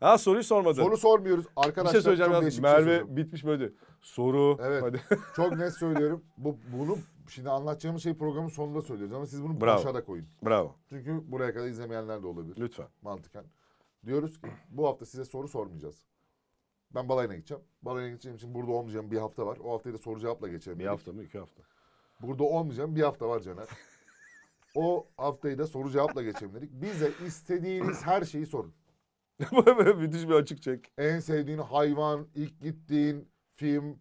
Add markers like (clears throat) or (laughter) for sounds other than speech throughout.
Ha soruyu sormadın. Soru sormuyoruz arkadaşlar. Bir şey söyleyeceğim çok yalnız. değişik bir şey Merve bitmiş böyle. Soru. Evet. Hadi. (laughs) Çok net (laughs) söylüyorum. Bu bunu şimdi anlatacağımız şey programın sonunda söylüyoruz ama siz bunu Bravo. başa da koyun. Bravo. Çünkü buraya kadar izlemeyenler de olabilir Lütfen. mantıken. Diyoruz ki bu hafta size soru sormayacağız. Ben balayına gideceğim. Balayına gideceğim için burada olmayacağım bir hafta var. O haftayı da soru cevapla geçelim. Bir hafta mı iki hafta? Burada olmayacağım bir hafta var Caner. (laughs) o haftayı da soru cevapla geçelim dedik. Bize istediğiniz her şeyi sorun. Böyle (laughs) müthiş bir açık çek. En sevdiğin hayvan, ilk gittiğin film,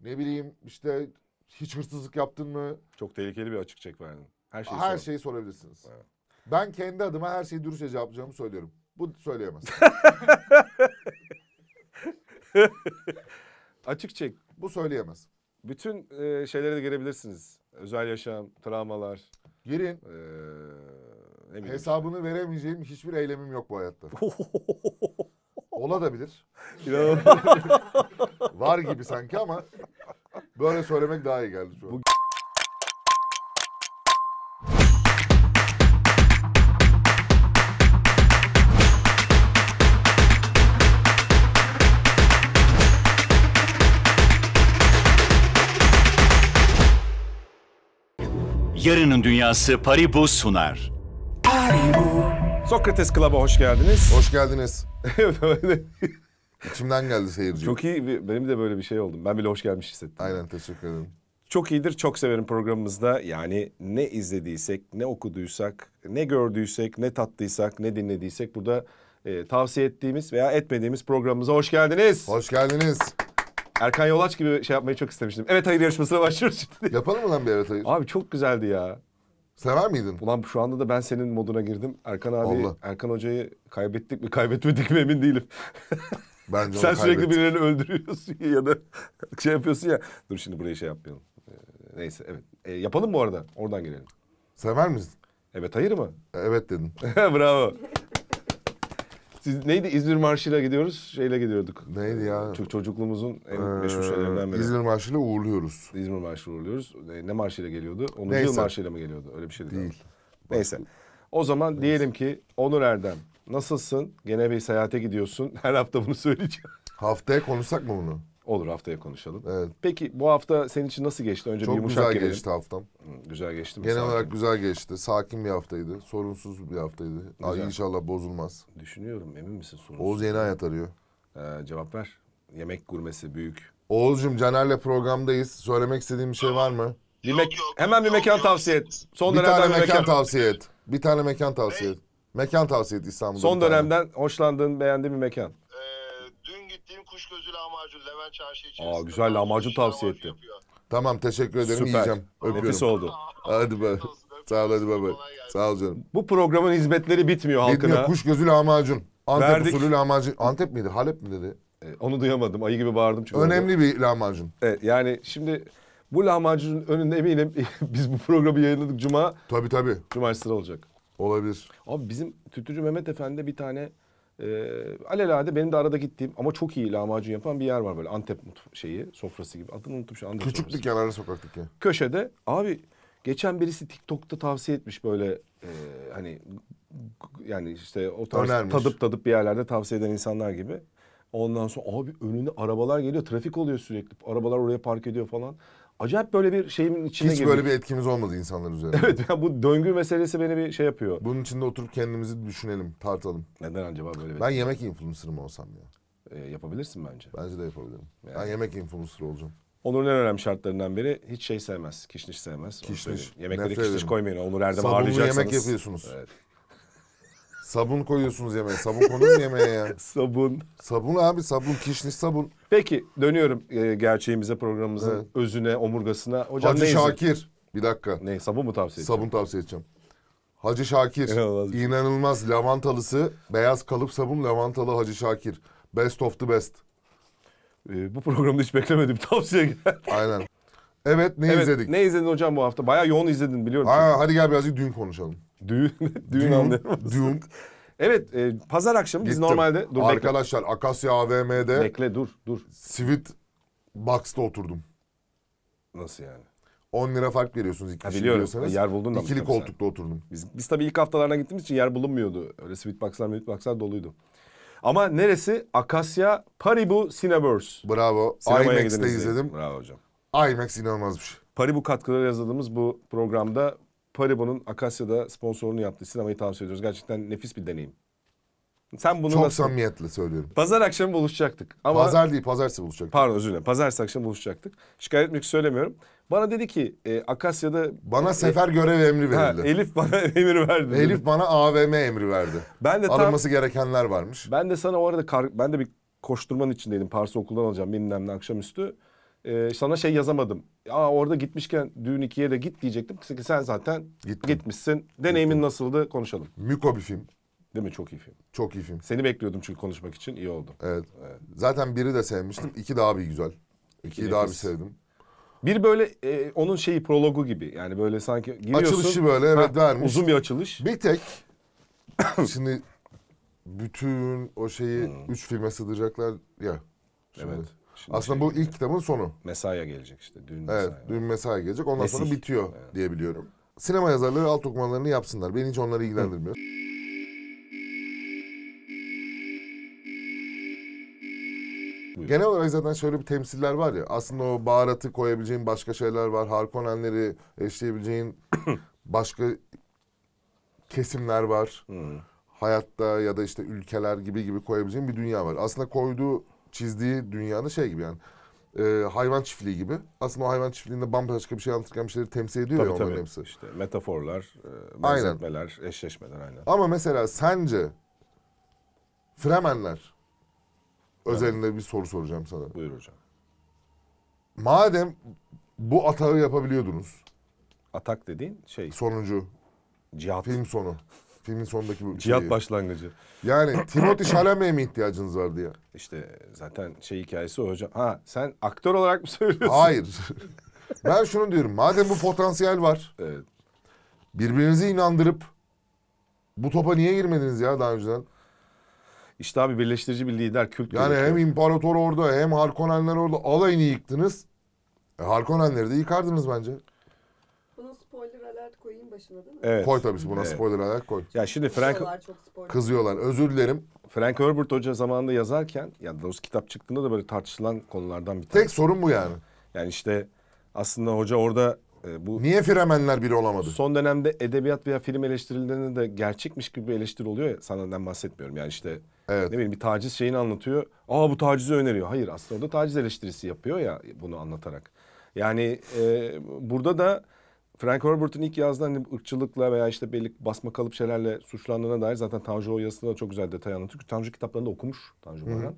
ne bileyim işte hiç hırsızlık yaptın mı? Çok tehlikeli bir açık çek verdin. Her şeyi, her şeyi sorabilirsiniz. Evet. Ben kendi adıma her şeyi dürüstçe cevaplayacağımı söylüyorum. Bu söyleyemez. (laughs) açık çek. Bu söyleyemez. Bütün e, şeylere de girebilirsiniz. Özel yaşam, travmalar. Girin. Ee, ne Hesabını veremeyeceğim hiçbir eylemim yok bu hayatta. (laughs) Ola da bilir. Var gibi sanki ama böyle söylemek daha iyi geldi şu an. Bu... Yarının Dünyası Paribu sunar. Sokrates Club'a hoş geldiniz. Hoş geldiniz. Böyle... (laughs) İçimden geldi seyirci. Çok iyi. Benim de böyle bir şey oldum. Ben bile hoş gelmiş hissettim. Aynen teşekkür ederim. Çok iyidir, çok severim programımızda. Yani ne izlediysek, ne okuduysak, ne gördüysek, ne tattıysak, ne dinlediysek burada e, tavsiye ettiğimiz veya etmediğimiz programımıza hoş geldiniz. Hoş geldiniz. Erkan Yolaç gibi şey yapmayı çok istemiştim. Evet hayır yarışmasına başlıyoruz şimdi. Yapalım mı lan bir evet hayır? Abi çok güzeldi ya. Sever miydin? Ulan şu anda da ben senin moduna girdim. Erkan abi, Allah. Erkan hocayı kaybettik mi kaybetmedik mi emin değilim. (laughs) Bence Sen sürekli birilerini öldürüyorsun ya da (laughs) şey yapıyorsun ya. Dur şimdi burayı şey yapmayalım. Ee, neyse evet. Ee, yapalım bu arada. Oradan gelelim. Sever misin? Evet hayır mı? Evet dedim. (laughs) Bravo. Siz neydi İzmir Marşı'yla gidiyoruz, şeyle gidiyorduk. Neydi ya? Çok çocukluğumuzun en ee, meşhur şeylerinden biri. İzmir Marşı'yla uğurluyoruz. İzmir Marşı'yla uğurluyoruz. Ne, ne marşıyla geliyordu? 10. Neyse. yıl marşıyla mı geliyordu? Öyle bir şey değil. değil. Neyse. O zaman Neyse. diyelim ki Onur Erdem nasılsın? Gene bir seyahate gidiyorsun. (laughs) Her hafta bunu söyleyeceğim. Haftaya konuşsak mı bunu? Olur haftaya konuşalım. Evet. Peki bu hafta senin için nasıl geçti? Önce Çok bir yumuşak güzel gelelim. geçti haftam. güzel geçti mi? Genel sakin. olarak güzel geçti. Sakin bir haftaydı. Sorunsuz bir haftaydı. Ay, inşallah bozulmaz. Düşünüyorum emin misin sorunsuz? Oğuz yeni hayat arıyor. Ee, cevap ver. Yemek gurmesi büyük. Oğuzcum Caner'le programdayız. Söylemek istediğim bir şey var mı? Bir yok, mek- yok, hemen bir yok, mekan yok. tavsiye et. Son bir tane mekan, mekan tavsiye et. Bir tane mekan tavsiye et. Mekan tavsiye et İstanbul'da. Son dönemden hoşlandığın, beğendiğin bir mekan kuş gözü lahmacun Levent Çarşı içerisinde. Aa güzel lahmacun tavsiye etti. Tamam teşekkür ederim Süper. yiyeceğim. Öpüyorum. Nefis oldu. Hadi be. Sağ ol hadi bay Sağ ol canım. Bu programın hizmetleri bitmiyor halkına. Bitmiyor kuş gözü lahmacun. Antep Verdik. usulü lahmacun. Antep miydi? Halep mi dedi? E, onu duyamadım. Ayı gibi bağırdım çünkü. Önemli orada. bir lahmacun. Evet yani şimdi bu lahmacunun önünde eminim (laughs) biz bu programı yayınladık cuma. Tabii tabii. Cumartesi olacak. Olabilir. Abi bizim Tütücü Mehmet Efendi bir tane e, alelade benim de arada gittiğim ama çok iyi lahmacun yapan bir yer var böyle Antep şeyi sofrası gibi. Adını unuttum şu anda. Küçük bir kenarlı sokaktaki. Köşede abi geçen birisi TikTok'ta tavsiye etmiş böyle e, hani yani işte o tarz Önermiş. tadıp tadıp bir yerlerde tavsiye eden insanlar gibi. Ondan sonra abi önünde arabalar geliyor. Trafik oluyor sürekli. Arabalar oraya park ediyor falan acayip böyle bir şeyimin içine Hiç girdik. böyle bir etkimiz olmadı insanlar üzerinde. Evet ya bu döngü meselesi beni bir şey yapıyor. Bunun içinde oturup kendimizi düşünelim, tartalım. Neden acaba böyle bir... Ben yemek influencer'ım olsam ya. Ee, yapabilirsin bence. Bence de yapabilirim. Yani. Ben yemek influencer olacağım. Onur'un en önemli şartlarından biri hiç şey sevmez. Kişniş sevmez. Kişniş. Yemekleri kişniş ederim. koymayın. Onur Erdem Sabunlu ağırlayacaksanız. yemek yapıyorsunuz. Evet. Sabun koyuyorsunuz yemeğe. Sabun konur mu yemeğe ya? (laughs) Sabun. Sabun abi sabun. Kişniş sabun. Peki dönüyorum e, gerçeğimize programımızın Evet. özüne, omurgasına. Hocam Hacı ne Şakir. Bir dakika. Ne sabun mu tavsiye edeceğim? Sabun tavsiye edeceğim. Hacı Şakir. İnanılmaz bir lavantalısı. Beyaz kalıp sabun lavantalı Hacı Şakir. Best of the best. E, bu programda hiç beklemedim (laughs) tavsiye geldi. Aynen. Evet ne evet, izledik? Ne izledin hocam bu hafta? Bayağı yoğun izledin biliyorum. Ha, hadi gel birazcık dün konuşalım. (laughs) Düğün, düğün anlıyorum. Düğün. Evet, e, pazar akşamı biz normalde... Dur, Arkadaşlar Akasya AVM'de... Bekle. dur, dur. Sweet Box'ta oturdum. Nasıl yani? 10 lira fark veriyorsunuz ikili Ha, biliyorum. biliyorsanız. Yer buldun da mı İkili tabii sen? oturdum. Biz, biz tabii ilk haftalarına gittiğimiz için yer bulunmuyordu. Öyle boxlar, sweetboxlar, boxlar doluydu. Ama neresi? Akasya Paribu Cineverse. Bravo. IMAX'te gidiniz diye. izledim. Bravo hocam. IMAX inanılmaz bir şey. Paribu katkıları yazdığımız bu programda Paribon'un Akasya'da sponsorunu yaptığı sinemayı tavsiye ediyoruz. Gerçekten nefis bir deneyim. Sen bunu Çok nasıl... samimiyetle söylüyorum. Pazar akşamı buluşacaktık. Ama... Pazar değil, pazartesi buluşacaktık. Pardon özür dilerim. Pazartesi akşamı buluşacaktık. Şikayet etmek söylemiyorum. Bana dedi ki e, Akasya'da... Bana e, e sefer görev emri verildi. Ha, Elif bana (laughs) emir verdi. Elif bana AVM emri verdi. ben de tam... gerekenler varmış. Ben de sana o arada kar... ben de bir koşturmanın içindeydim. Parsa okuldan alacağım bilmem ne akşamüstü e, sana şey yazamadım. Aa orada gitmişken düğün ikiye de git diyecektim. Ki sen zaten Gittim. gitmişsin. Deneyimin Gittim. nasıldı konuşalım. Müko bir film. Değil mi? Çok iyi film. Çok iyi film. Seni bekliyordum çünkü konuşmak için. iyi oldu. Evet. evet. Zaten biri de sevmiştim. İki daha bir güzel. İkiyi daha bir sevdim. Bir böyle e, onun şeyi prologu gibi. Yani böyle sanki giriyorsun. Açılışı böyle evet ha, vermiş. Uzun bir açılış. Bir tek (coughs) şimdi bütün o şeyi hmm. üç filme sığdıracaklar ya. Şimdi. Evet. Şimdi Aslında bu ilk kitabın sonu. Mesai'ye gelecek işte. düğün mesai. Evet, dün mesai gelecek. Ondan Mesih. sonra bitiyor evet. diye biliyorum. Sinema yazarları alt okumalarını yapsınlar. Beni hiç onları ilgilendirmiyor. Buyurun. Genel olarak zaten şöyle bir temsiller var ya. Aslında o baharatı koyabileceğin başka şeyler var. Harkonnenleri eşleyebileceğin (coughs) başka kesimler var. Hmm. Hayatta ya da işte ülkeler gibi gibi koyabileceğin bir dünya var. Aslında koyduğu çizdiği dünyanın şey gibi yani e, hayvan çiftliği gibi. Aslında o hayvan çiftliğinde bambaşka bir şey anlatırken bir şeyleri temsil ediyor tabii, ya onların hepsi. İşte metaforlar, e, benzetmeler, aynen. eşleşmeler aynen. Ama mesela sence Fremenler özelinde bir soru soracağım sana. Buyur hocam. Madem bu atağı yapabiliyordunuz. Atak dediğin şey. Sonuncu. Cihat. Film sonu filmin sondaki bu Cihat başlangıcı. Yani (clears throat) Timothy Chalamet'e mi ihtiyacınız vardı ya? İşte zaten şey hikayesi o hocam. Ha sen aktör olarak mı söylüyorsun? Hayır. (laughs) ben şunu diyorum. Madem bu potansiyel var. Evet. Birbirinizi inandırıp bu topa niye girmediniz ya daha önceden? İşte abi birleştirici bir lider kült. Yani gerekiyor. hem imparator orada hem Harkonnenler orada alayını yıktınız. E, Harkonnenleri de yıkardınız bence başına değil mi? Evet. Koy tabii buna evet. spoiler olarak koy. Ya şimdi Frank kızıyorlar. Özür dilerim. Frank Herbert Hoca zamanında yazarken ya doğrusu kitap çıktığında da böyle tartışılan konulardan bir tanesi. Tek sorun bu yani. Yani işte aslında hoca orada e, bu Niye Fremenler biri olamadı? Son dönemde edebiyat veya film eleştirilerinde de gerçekmiş gibi bir eleştiri oluyor ya sanadan bahsetmiyorum. Yani işte evet. ne bileyim bir taciz şeyini anlatıyor. Aa bu tacizi öneriyor. Hayır aslında orada taciz eleştirisi yapıyor ya bunu anlatarak. Yani e, burada da Frank Herbert'ın ilk yazdığı hani ırkçılıkla veya işte belli basma kalıp şeylerle suçlandığına dair zaten Tanju o yazısında da çok güzel detay anlatıyor. Çünkü Tanju kitaplarını da okumuş Tanju Baran.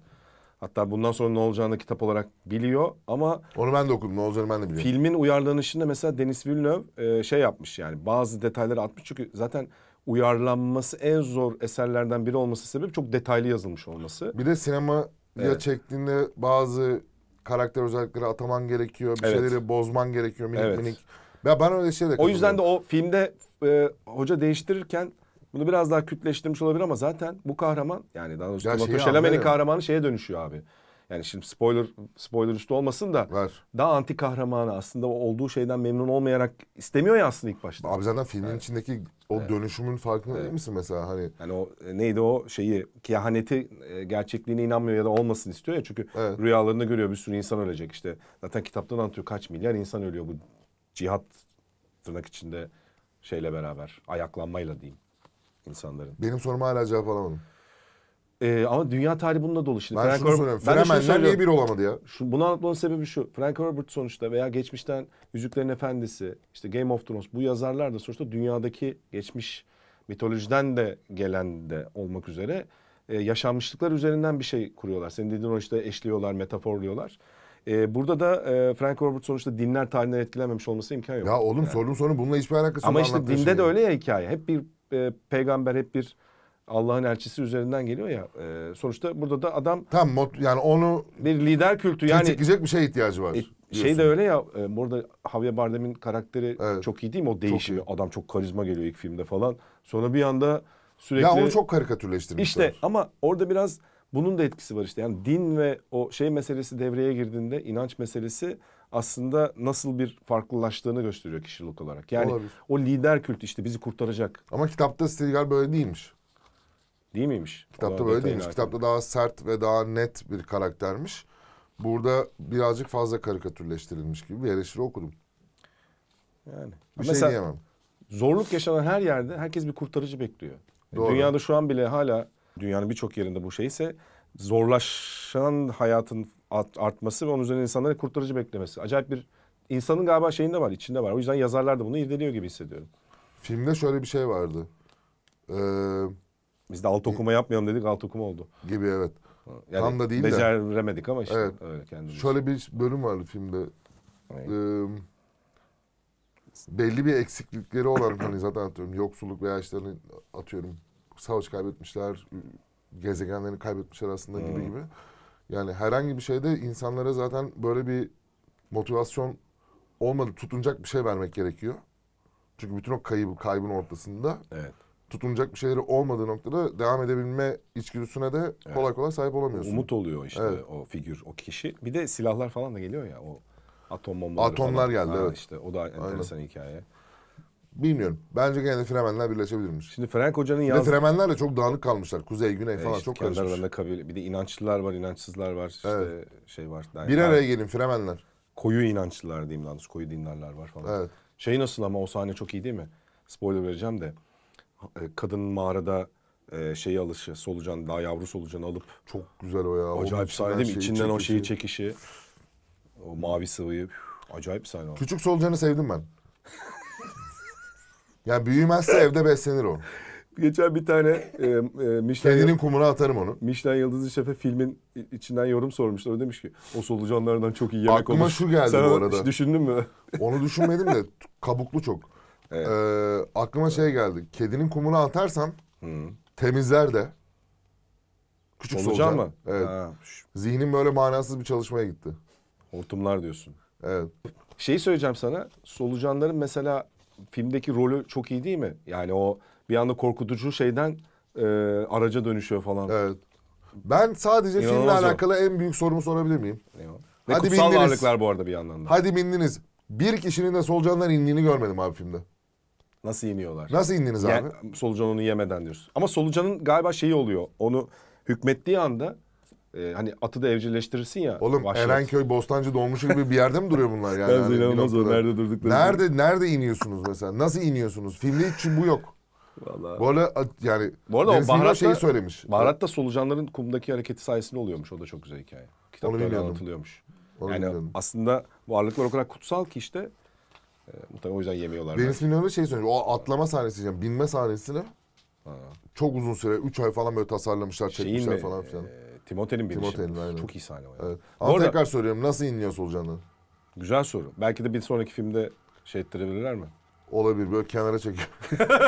Hatta bundan sonra ne olacağını kitap olarak biliyor ama... Onu ben de okudum, ne olacağını ben de biliyorum. Filmin uyarlanışında mesela Denis Villeneuve e, şey yapmış yani bazı detayları atmış. Çünkü zaten uyarlanması en zor eserlerden biri olması sebebi çok detaylı yazılmış olması. Bir de sinema evet. çektiğinde bazı karakter özellikleri ataman gerekiyor. Bir evet. şeyleri bozman gerekiyor minik evet. minik. Ya bana öyle şeyler. O yüzden de o filmde e, hoca değiştirirken bunu biraz daha kütleştirmiş olabilir ama zaten bu kahraman yani daha doğrusu ya kahramanı şeye dönüşüyor abi. Yani şimdi spoiler spoiler üstü olmasın da Ver. daha anti kahramanı aslında olduğu şeyden memnun olmayarak istemiyor ya aslında ilk başta. Abi zaten filmin evet. içindeki o evet. dönüşümün farkında evet. değil misin mesela hani? Yani o e, neydi o şeyi kehaneti e, gerçekliğine inanmıyor ya da olmasın istiyor ya çünkü evet. rüyalarını görüyor bir sürü insan ölecek işte. Zaten kitaptan anlatıyor kaç milyar insan ölüyor bu cihat tırnak içinde şeyle beraber ayaklanmayla diyeyim insanların. Benim soruma hala cevap alamadım. Ee, ama dünya tarihi bununla dolu şimdi. Ben Frank şunu Or- soruyorum. Fremenler niye bir olamadı ya? Şu, bunu anlatmanın sebebi şu. Frank Herbert sonuçta veya geçmişten Yüzüklerin Efendisi, işte Game of Thrones bu yazarlar da sonuçta dünyadaki geçmiş mitolojiden de gelen de olmak üzere e, yaşanmışlıklar üzerinden bir şey kuruyorlar. Senin dediğin o işte eşliyorlar, metaforluyorlar. E, burada da e, Frank Herbert sonuçta dinler tarihinden etkilenmemiş olması imkan yok. Ya oğlum yani. sorduğun sorun bununla hiçbir alakası yok. Ama işte dinde şey de öyle ya hikaye. Hep bir e, peygamber, hep bir Allah'ın elçisi üzerinden geliyor ya. E, sonuçta burada da adam... Tam mod, yani onu... Bir lider kültü yani... Tetikleyecek bir şey ihtiyacı var. E, şey de öyle ya. E, burada Javier Bardem'in karakteri evet. çok iyi değil mi? O değişimi. Çok adam çok karizma geliyor ilk filmde falan. Sonra bir anda sürekli... Ya onu çok karikatürleştirmişler. İşte ama orada biraz bunun da etkisi var işte. Yani din ve o şey meselesi devreye girdiğinde inanç meselesi aslında nasıl bir farklılaştığını gösteriyor kişilik olarak. Yani Olabilir. o lider kült işte bizi kurtaracak. Ama kitapta Stilgar böyle değilmiş. Değil miymiş? Kitapta böyle değilmiş. Hakim. Kitapta daha sert ve daha net bir karaktermiş. Burada birazcık fazla karikatürleştirilmiş gibi bir eleştiri okudum. Yani. Bir şey Mesela, şey diyemem. Zorluk yaşanan her yerde herkes bir kurtarıcı bekliyor. Doğru. Dünyada şu an bile hala Dünyanın birçok yerinde bu şey ise zorlaşan hayatın artması ve onun üzerine insanların kurtarıcı beklemesi. Acayip bir insanın galiba şeyinde var, içinde var. O yüzden yazarlar da bunu irdeliyor gibi hissediyorum. Filmde şöyle bir şey vardı. Ee, Biz de alt okuma yapmayalım dedik, alt okuma oldu. Gibi evet. Yani Tam da değil beceremedik de. Beceremedik ama işte evet. öyle Şöyle bir bölüm vardı filmde. Ee, belli bir eksiklikleri olan hani zaten atıyorum yoksulluk veya işte hani atıyorum savaş kaybetmişler, ıı, gezegenlerini kaybetmişler aslında hmm. gibi gibi. Yani herhangi bir şeyde insanlara zaten böyle bir motivasyon olmadı tutunacak bir şey vermek gerekiyor. Çünkü bütün o kaybı kaybın ortasında evet. tutunacak bir şeyleri olmadığı noktada devam edebilme içgüdüsüne de evet. kolay kolay sahip olamıyorsun. Umut oluyor işte evet. o figür, o kişi. Bir de silahlar falan da geliyor ya o atom bombaları. Atomlar falan. geldi ha, evet. İşte o da enteresan Aynen. hikaye. Bilmiyorum. Bence gene de Fremenler birleşebilirmiş. Şimdi Frank Hoca'nın Bir de yazdığı... Fremenler de çok dağınık kalmışlar. Kuzey, güney e, falan çok kendi karışmış. Bir de inançlılar var, inançsızlar var. İşte Evet. şey var. Yani Bir araya gelin Fremenler. Koyu inançlılar diyeyim daha Koyu dinlerler var falan. Evet. Şey nasıl ama o sahne çok iyi değil mi? Spoiler vereceğim de. E, kadın mağarada e, şeyi alışı, solucan, daha yavru solucanı alıp Çok güzel o ya. acayip sahne değil mi? şeyi İçinden o şeyi çekişi. O mavi sıvıyı. üf, Acayip sahne. Küçük solucanı sevdim ben. Yani büyümezse evde beslenir o. Geçen bir tane e, e, Michelin... Kedinin kumuna atarım onu. Michelin yıldızlı Şef'e filmin içinden yorum sormuşlar. O demiş ki o solucanlardan çok iyi yemek Aklıma olmuş. şu geldi Sen bu arada. Hiç düşündün mü? (laughs) Onu düşünmedim de kabuklu çok. Evet. Ee, aklıma evet. şey geldi. Kedinin kumuna atarsan Hı. temizler de. Küçük solucan. solucan. mı? Evet. Ha. Zihnim böyle manasız bir çalışmaya gitti. Hortumlar diyorsun. Evet. Şeyi söyleyeceğim sana. Solucanların mesela filmdeki rolü çok iyi değil mi? Yani o bir anda korkutucu şeyden e, araca dönüşüyor falan. Evet. Ben sadece İnanılmaz filmle o. alakalı en büyük sorumu sorabilir miyim? Eyvallah. Ve Hadi kutsal bindiniz. varlıklar bu arada bir yandan da. Hadi bindiniz. Bir kişinin de solucandan indiğini görmedim abi filmde. Nasıl iniyorlar? Nasıl indiniz abi? Ye- solucan onu yemeden diyorsun. Ama solucanın galiba şeyi oluyor. Onu hükmettiği anda e, hani atı da evcilleştirirsin ya. Oğlum vahşet. Erenköy, Bostancı, Dolmuşu gibi bir yerde mi duruyor bunlar yani? (laughs) Ben hani inanılmaz o nerede durdukları. Nerede, nerede iniyorsunuz mesela? Nasıl iniyorsunuz? Filmde hiç bu yok. Vallahi. Bu arada yani Bu arada Deniz baharatta, şeyi söylemiş. da solucanların kumdaki hareketi sayesinde oluyormuş. O da çok güzel hikaye. Kitaplarda anlatılıyormuş. Onu yani bilmiyorum. aslında varlıklar o kadar kutsal ki işte e, o yüzden yemiyorlar. Deniz Milyon'un şey söylüyor. O atlama sahnesi, yani binme sahnesini ha. çok uzun süre, 3 ay falan böyle tasarlamışlar, Şeyin çekmişler mi, falan filan. E, Timote'nin binişi. Timote'nin aynen. Çok iyi sahne o yani. Evet. Ama arada, tekrar soruyorum nasıl iniyor solucanları? Güzel soru. Belki de bir sonraki filmde şey ettirebilirler mi? Olabilir böyle kenara çekiyor.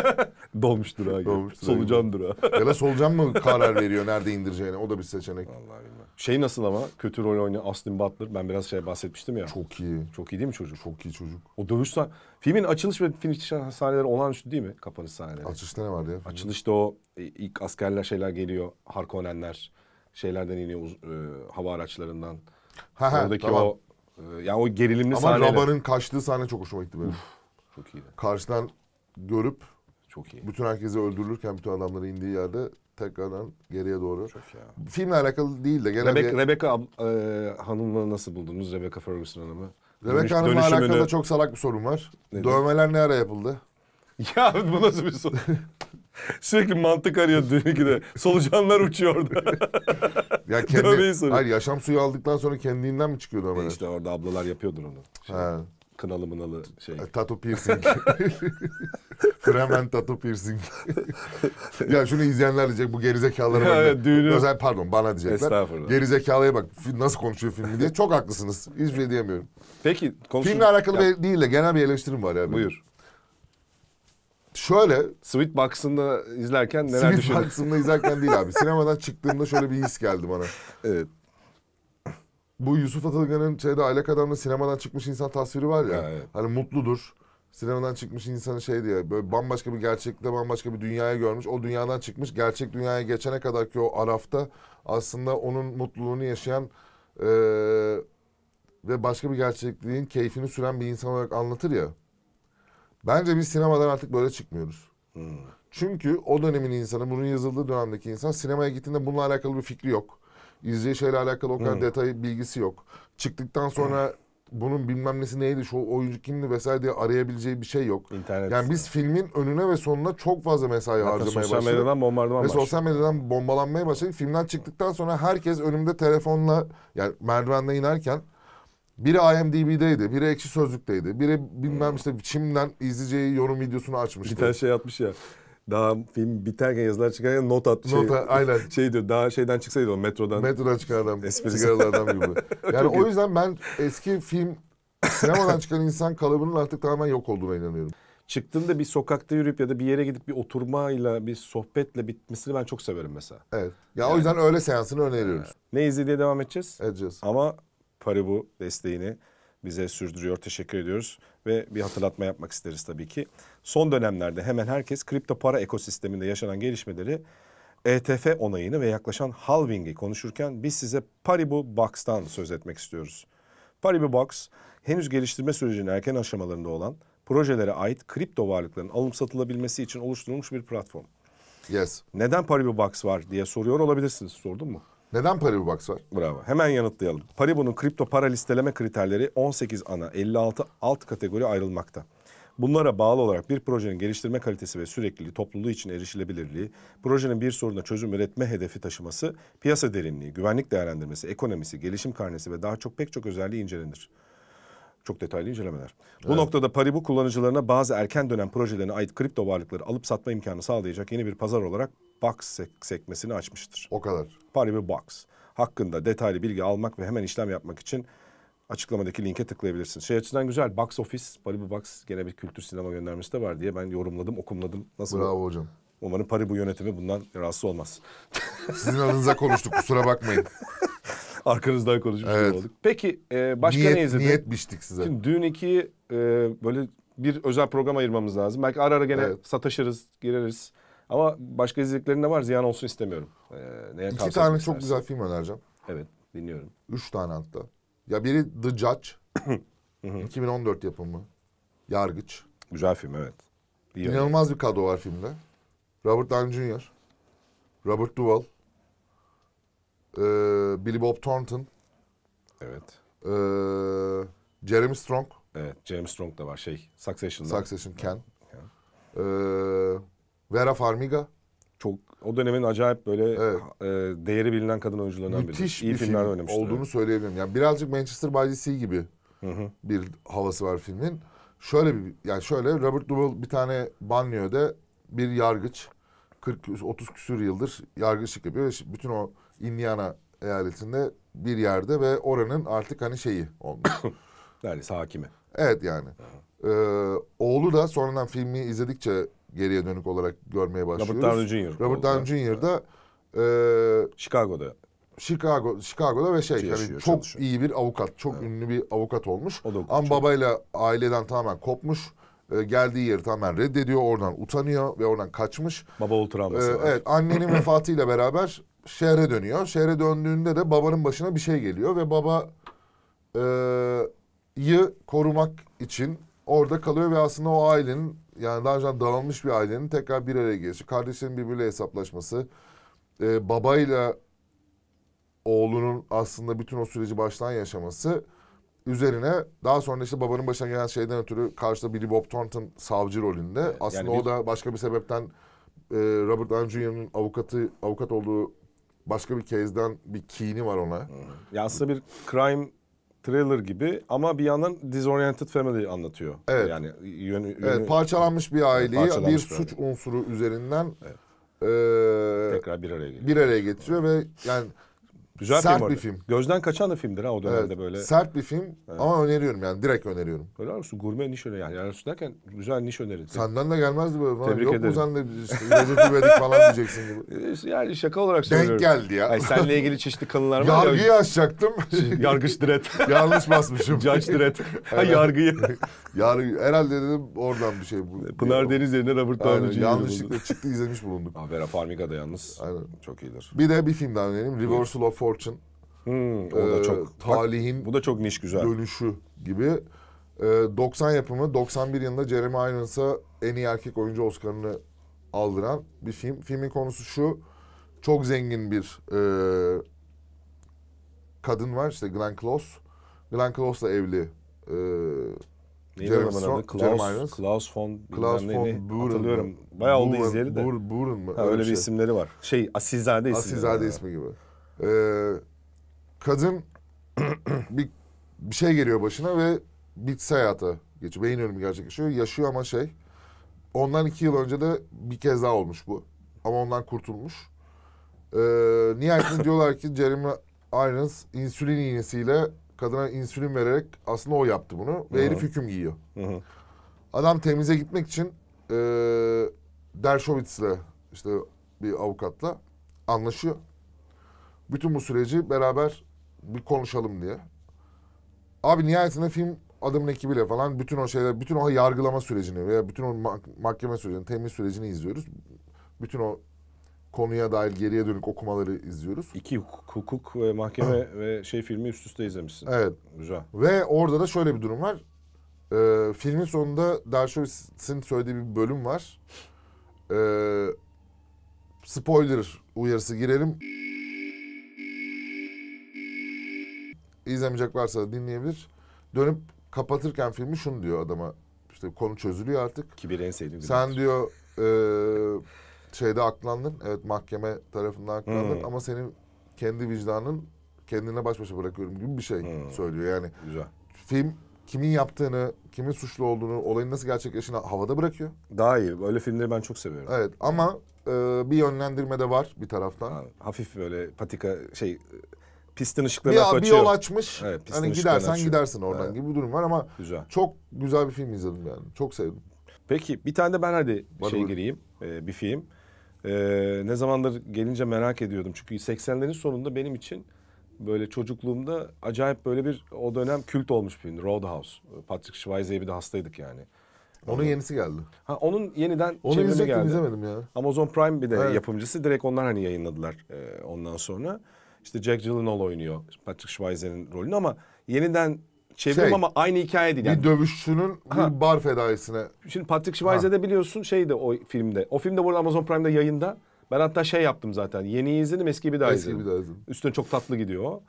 (laughs) Dolmuş durağı gibi. Dolmuş Solucan gibi. durağı. ya da (laughs) solucan mı karar veriyor nerede indireceğini? o da bir seçenek. Vallahi bilmem. Şey nasıl ama kötü rol oynuyor. Austin Butler ben biraz şey bahsetmiştim ya. Çok iyi. Çok iyi değil mi çocuk? Çok iyi çocuk. O dövüş sah- Filmin açılış ve finish sahneleri olağanüstü değil mi? Kapanış sahneleri. Açılışta ne vardı ya? Açılışta o e, ilk askerler şeyler geliyor. Harkonnenler şeylerden iniyor e, hava araçlarından. Oradaki tamam. o e, yani o gerilimli Ama sahneler. Raba'nın kaçtığı sahne çok hoşuma gitti benim. Çok iyiydi. Karşıdan görüp Çok iyi. bütün herkesi öldürürken bütün adamları indiği yerde tekrardan geriye doğru. Çok ya. Filmle alakalı değil de genel Rebecca, bir- Rebecca e, Hanım'ı nasıl buldunuz? Rebecca Ferguson Hanım'ı. Dönüş- Rebecca Hanım'la dönüşümünü- alakalı da çok salak bir sorun var. Nedir? Dövmeler ne ara yapıldı? (laughs) Ya bu nasıl bir soru? (laughs) Sürekli mantık arıyor dünkü de. Solucanlar uçuyordu. (laughs) ya kendi, hayır yaşam suyu aldıktan sonra kendinden mi çıkıyordu ama? E işte orada ablalar yapıyordur onu. Şey, ha. Kınalı mınalı şey. E, tato piercing. (laughs) Fremen tato piercing. (laughs) ya şunu izleyenler diyecek bu gerizekalılara bak. Evet, düğünü... Özel, pardon bana diyecekler. Estağfurullah. Gerizekalıya bak nasıl konuşuyor filmi diye. Çok haklısınız. Hiçbir şey diyemiyorum. Peki konuşun. Filmle alakalı ya. değil de genel bir eleştirim var ya. Buyur. Şöyle Sweetbox'ında izlerken neler Sweet düşündün? Sweetbox'ında izlerken değil abi. Sinemadan (laughs) çıktığımda şöyle bir his geldi bana. Evet. Bu Yusuf Atılgan'ın şeyde Aylak Adam'da sinemadan çıkmış insan tasviri var ya. Ha, evet. Hani mutludur. Sinemadan çıkmış insanı şey diye böyle bambaşka bir gerçekte bambaşka bir dünyaya görmüş. O dünyadan çıkmış gerçek dünyaya geçene kadar ki o arafta aslında onun mutluluğunu yaşayan ee, ve başka bir gerçekliğin keyfini süren bir insan olarak anlatır ya. Bence biz sinemadan artık böyle çıkmıyoruz. Hmm. Çünkü o dönemin insanı, bunun yazıldığı dönemdeki insan sinemaya gittiğinde bununla alakalı bir fikri yok. İzleyeceği şeyle alakalı o kadar hmm. detay bilgisi yok. Çıktıktan sonra hmm bunun bilmem nesi neydi, şu oyuncu kimdi vesaire diye arayabileceği bir şey yok. İnternet. Yani biz filmin önüne ve sonuna çok fazla mesai Hatta harcamaya sosyal başladık. Sosyal medyadan bombardıman Ve sosyal medyadan bombalanmaya başladık. Filmden çıktıktan sonra herkes önümde telefonla yani merdivenden inerken biri IMDB'deydi, biri Ekşi Sözlük'teydi, biri bilmem hmm. işte Çim'den izleyeceği yorum videosunu açmıştı. Bir tane şey atmış ya. Daha film biterken yazılar çıkarken not at şey, Nota, aynen. (laughs) şey diyor. Daha şeyden çıksaydı o metrodan. Metrodan çıkan adam, Esprisi. sigaralı adam gibi. (laughs) Yani o yüzden ben eski film sinemadan çıkan insan kalıbının artık tamamen yok olduğuna inanıyorum. Çıktığında bir sokakta yürüyüp ya da bir yere gidip bir oturmayla, bir sohbetle bitmesini ben çok severim mesela. Evet. Ya o yüzden öyle seansını öneriyoruz. Ne izle devam edeceğiz. Edeceğiz. Ama Haribo desteğini bize sürdürüyor. Teşekkür ediyoruz ve bir hatırlatma yapmak isteriz tabii ki. Son dönemlerde hemen herkes kripto para ekosisteminde yaşanan gelişmeleri ETF onayını ve yaklaşan halving'i konuşurken biz size Paribu Box'tan söz etmek istiyoruz. Paribu Box henüz geliştirme sürecinin erken aşamalarında olan projelere ait kripto varlıkların alım satılabilmesi için oluşturulmuş bir platform. Yes. Neden Paribu Box var diye soruyor olabilirsiniz. Sordun mu? Neden Paribubox var? Bravo. Hemen yanıtlayalım. Paribu'nun kripto para listeleme kriterleri 18 ana 56 alt kategori ayrılmakta. Bunlara bağlı olarak bir projenin geliştirme kalitesi ve sürekliliği, topluluğu için erişilebilirliği, projenin bir soruna çözüm üretme hedefi taşıması, piyasa derinliği, güvenlik değerlendirmesi, ekonomisi, gelişim karnesi ve daha çok pek çok özelliği incelenir. Çok detaylı incelemeler. Bu evet. noktada Paribu kullanıcılarına bazı erken dönem projelerine ait kripto varlıkları alıp satma imkanı sağlayacak yeni bir pazar olarak Box sek sekmesini açmıştır. O kadar. Paribu Box hakkında detaylı bilgi almak ve hemen işlem yapmak için açıklamadaki linke tıklayabilirsiniz. Şey açısından güzel. Box Office, Paribu Box gene bir kültür sinema göndermesi de var diye ben yorumladım, okumladım. Nasıl? Bravo hocam. Umarım Paribu yönetimi bundan rahatsız olmaz. Sizin adınıza konuştuk kusura bakmayın. (laughs) (laughs) Arkanızdan konuşmuş evet. olduk. Peki e, başka Niyet, ne izledin? Niyet biçtik size. Şimdi dün iki e, böyle bir özel program ayırmamız lazım. Belki ara ara gene evet. sataşırız, gireriz. Ama başka izlediklerin de var. Ziyan olsun istemiyorum. Ee, neye İki tane istersen. çok güzel film önereceğim. Evet, dinliyorum. Üç tane hatta. Ya biri The Judge. 2014 (coughs) yapımı. Yargıç. Güzel film evet. İyi İnanılmaz yani. bir kadro var filmde. Robert Downey Jr. Robert Duvall. Ee, Billy Bob Thornton. Evet. Ee, Jeremy Strong. Evet, James Strong da var şey, Succession'da. Succession, Ken. Ken. Ee, Vera Farmiga. Çok o dönemin acayip böyle evet. e, değeri bilinen kadın oyuncularından biri. Müthiş İyi bir film olduğunu evet. söyleyebilirim. Yani birazcık Manchester by the Sea gibi hı hı. bir havası var filmin. Şöyle bir yani şöyle Robert Duvall bir tane banyoda bir yargıç 40 30 küsür yıldır yargıçlık yapıyor ve bütün o Indiana eyaletinde bir yerde ve oranın artık hani şeyi olmuş. (coughs) Neredeyse hakimi. Evet yani. Ee, oğlu da sonradan filmi izledikçe geriye dönük olarak görmeye başlıyoruz. Robert Downey Jr. Robert Downey Jr. da e, Chicago'da Chicago, Chicago'da ve şey hani Yaşıyor, yani çok çalışıyor. iyi bir avukat, çok evet. ünlü bir avukat olmuş. O da Ama babayla aileden tamamen kopmuş. Ee, geldiği yeri tamamen reddediyor, oradan utanıyor ve oradan kaçmış. Baba old ee, var. Evet, annenin (coughs) vefatıyla beraber şehre dönüyor. Şehre döndüğünde de babanın başına bir şey geliyor ve baba e, korumak için orada kalıyor ve aslında o ailenin yani daha önce dağılmış bir ailenin tekrar bir araya gelişi, kardeşlerin birbiriyle hesaplaşması, e, babayla oğlunun aslında bütün o süreci baştan yaşaması üzerine daha sonra işte babanın başına gelen şeyden ötürü karşıda Billy Bob Thornton savcı rolünde. Aslında yani bir... o da başka bir sebepten e, Robert Downey Jr.'ın avukatı avukat olduğu başka bir kezden bir kini var ona. Ya aslında bir crime thriller gibi ama bir yandan disoriented family anlatıyor. Evet. Yani yönü, yönü evet, parçalanmış bir aileyi parçalanmış bir suç yani. unsuru üzerinden evet. e, tekrar bir araya getiriyor. Bir araya getiriyor ve yani Güzel Sert film bir film. Gözden kaçan da filmdir ha o dönemde Evet, böyle. Sert bir film ama öneriyorum yani direkt öneriyorum. Helal olsun gurme niş öneri yani. Helal olsun derken güzel niş öneri. Senden de gelmezdi böyle falan. Tebrik Yok mu ederim. sen de biz işte Recep İvedik falan diyeceksin gibi. (laughs) Ee, yani şaka olarak söylüyorum. Denk geldi ya. Hayır, senle ilgili çeşitli kanılar var Yargıyı açacaktım. Şey, yargıç diret. (laughs) Yanlış basmışım. Judge diret. (laughs) Ha, yargıyı. Yargı, herhalde dedim oradan bir şey. bu- Pınar Deniz yerine Robert Downey Jr. yanlışlıkla çıktı izlemiş bulunduk. Ha, Vera Farmiga da yalnız. Aynen. Çok iyidir. Bir de bir film daha önereyim. Reversal of Fortune. Hmm, o da ee, çok. E, talihin bak, bu da çok niş güzel. Dönüşü gibi. E, ee, 90 yapımı 91 yılında Jeremy Irons'a en iyi erkek oyuncu Oscar'ını aldıran bir film. Filmin konusu şu. Çok zengin bir e, kadın var işte Glenn Close. Glenn Close'la evli. E, Neydi Jeremy Strong, Klaus, Jeremy Irons. Klaus von Klaus von Buren. Hatırlıyorum. Bayağı oldu izleyeli de. Buren, Buren mı? Ha, öyle, öyle bir şey. isimleri var. Şey Asizade isimleri. Asizade ismi gibi e, kadın (clears throat) bir, bir şey geliyor başına ve bitsi hayata geçiyor. Beyin ölümü gerçekleşiyor. Yaşıyor ama şey. Ondan iki yıl önce de bir kez daha olmuş bu. Ama ondan kurtulmuş. Ee, nihayetinde (clears throat) diyorlar ki Jeremy Irons insülin iğnesiyle kadına insülin vererek aslında o yaptı bunu. Ve Hı-hı. herif hüküm giyiyor. Adam temize gitmek için e, ee, Dershowitz işte bir avukatla anlaşıyor bütün bu süreci beraber bir konuşalım diye. Abi nihayetinde film adamın ekibiyle falan bütün o şeyler, bütün o yargılama sürecini veya bütün o mahkeme sürecini, temiz sürecini izliyoruz. Bütün o konuya dair geriye dönük okumaları izliyoruz. İki hukuk, hukuk ve mahkeme (clears throat) ve şey filmi üst üste izlemişsin. Evet. Güzel. Ve orada da şöyle bir durum var. Ee, filmin sonunda Dershowitz söylediği bir bölüm var. Ee, spoiler uyarısı girelim. izlemeyecek varsa da dinleyebilir. Dönüp kapatırken filmi şunu diyor adama. İşte konu çözülüyor artık. Ki bir en sevdiğim Sen diyor e, şeyde aklandın. Evet mahkeme tarafından aklandın hmm. ama senin kendi vicdanın kendine baş başa bırakıyorum gibi bir şey hmm. söylüyor yani. Güzel. Film kimin yaptığını, kimin suçlu olduğunu, olayın nasıl gerçekleştiğini havada bırakıyor. Daha iyi. Böyle filmleri ben çok seviyorum. Evet ama e, bir yönlendirme de var bir taraftan. Ha, hafif böyle patika şey pistin ışıklarını bir, bir yol açmış. Evet, pistin hani gidersen açıyor. gidersin oradan evet. gibi bir durum var ama güzel. çok güzel bir film izledim yani. Çok sevdim. Peki bir tane de ben hadi Var şey gireyim. E, bir film. E, ne zamandır gelince merak ediyordum. Çünkü 80'lerin sonunda benim için böyle çocukluğumda acayip böyle bir o dönem kült olmuş bir film. Roadhouse. Patrick Schweize'ye bir de hastaydık yani. Onun Onu, yenisi geldi. Ha onun yeniden Onu izledim geldi. izlemedim ya. Amazon Prime bir de evet. yapımcısı direkt onlar hani yayınladılar e, ondan sonra. İşte Jack Gyllenhaal oynuyor Patrick Schweitzer'in rolünü ama yeniden çevirim Şey, ama aynı hikaye değil. Yani. Bir dövüşçünün Ha. bir bar fedaisine. Şimdi Patrick Schweitzer'de biliyorsun şeydi o filmde. O film de burada Amazon Prime'de yayında. Ben hatta şey yaptım zaten. yeni izledim, eski bir daha Eski izledim. bir daha izledim. Üstüne çok tatlı gidiyor. o.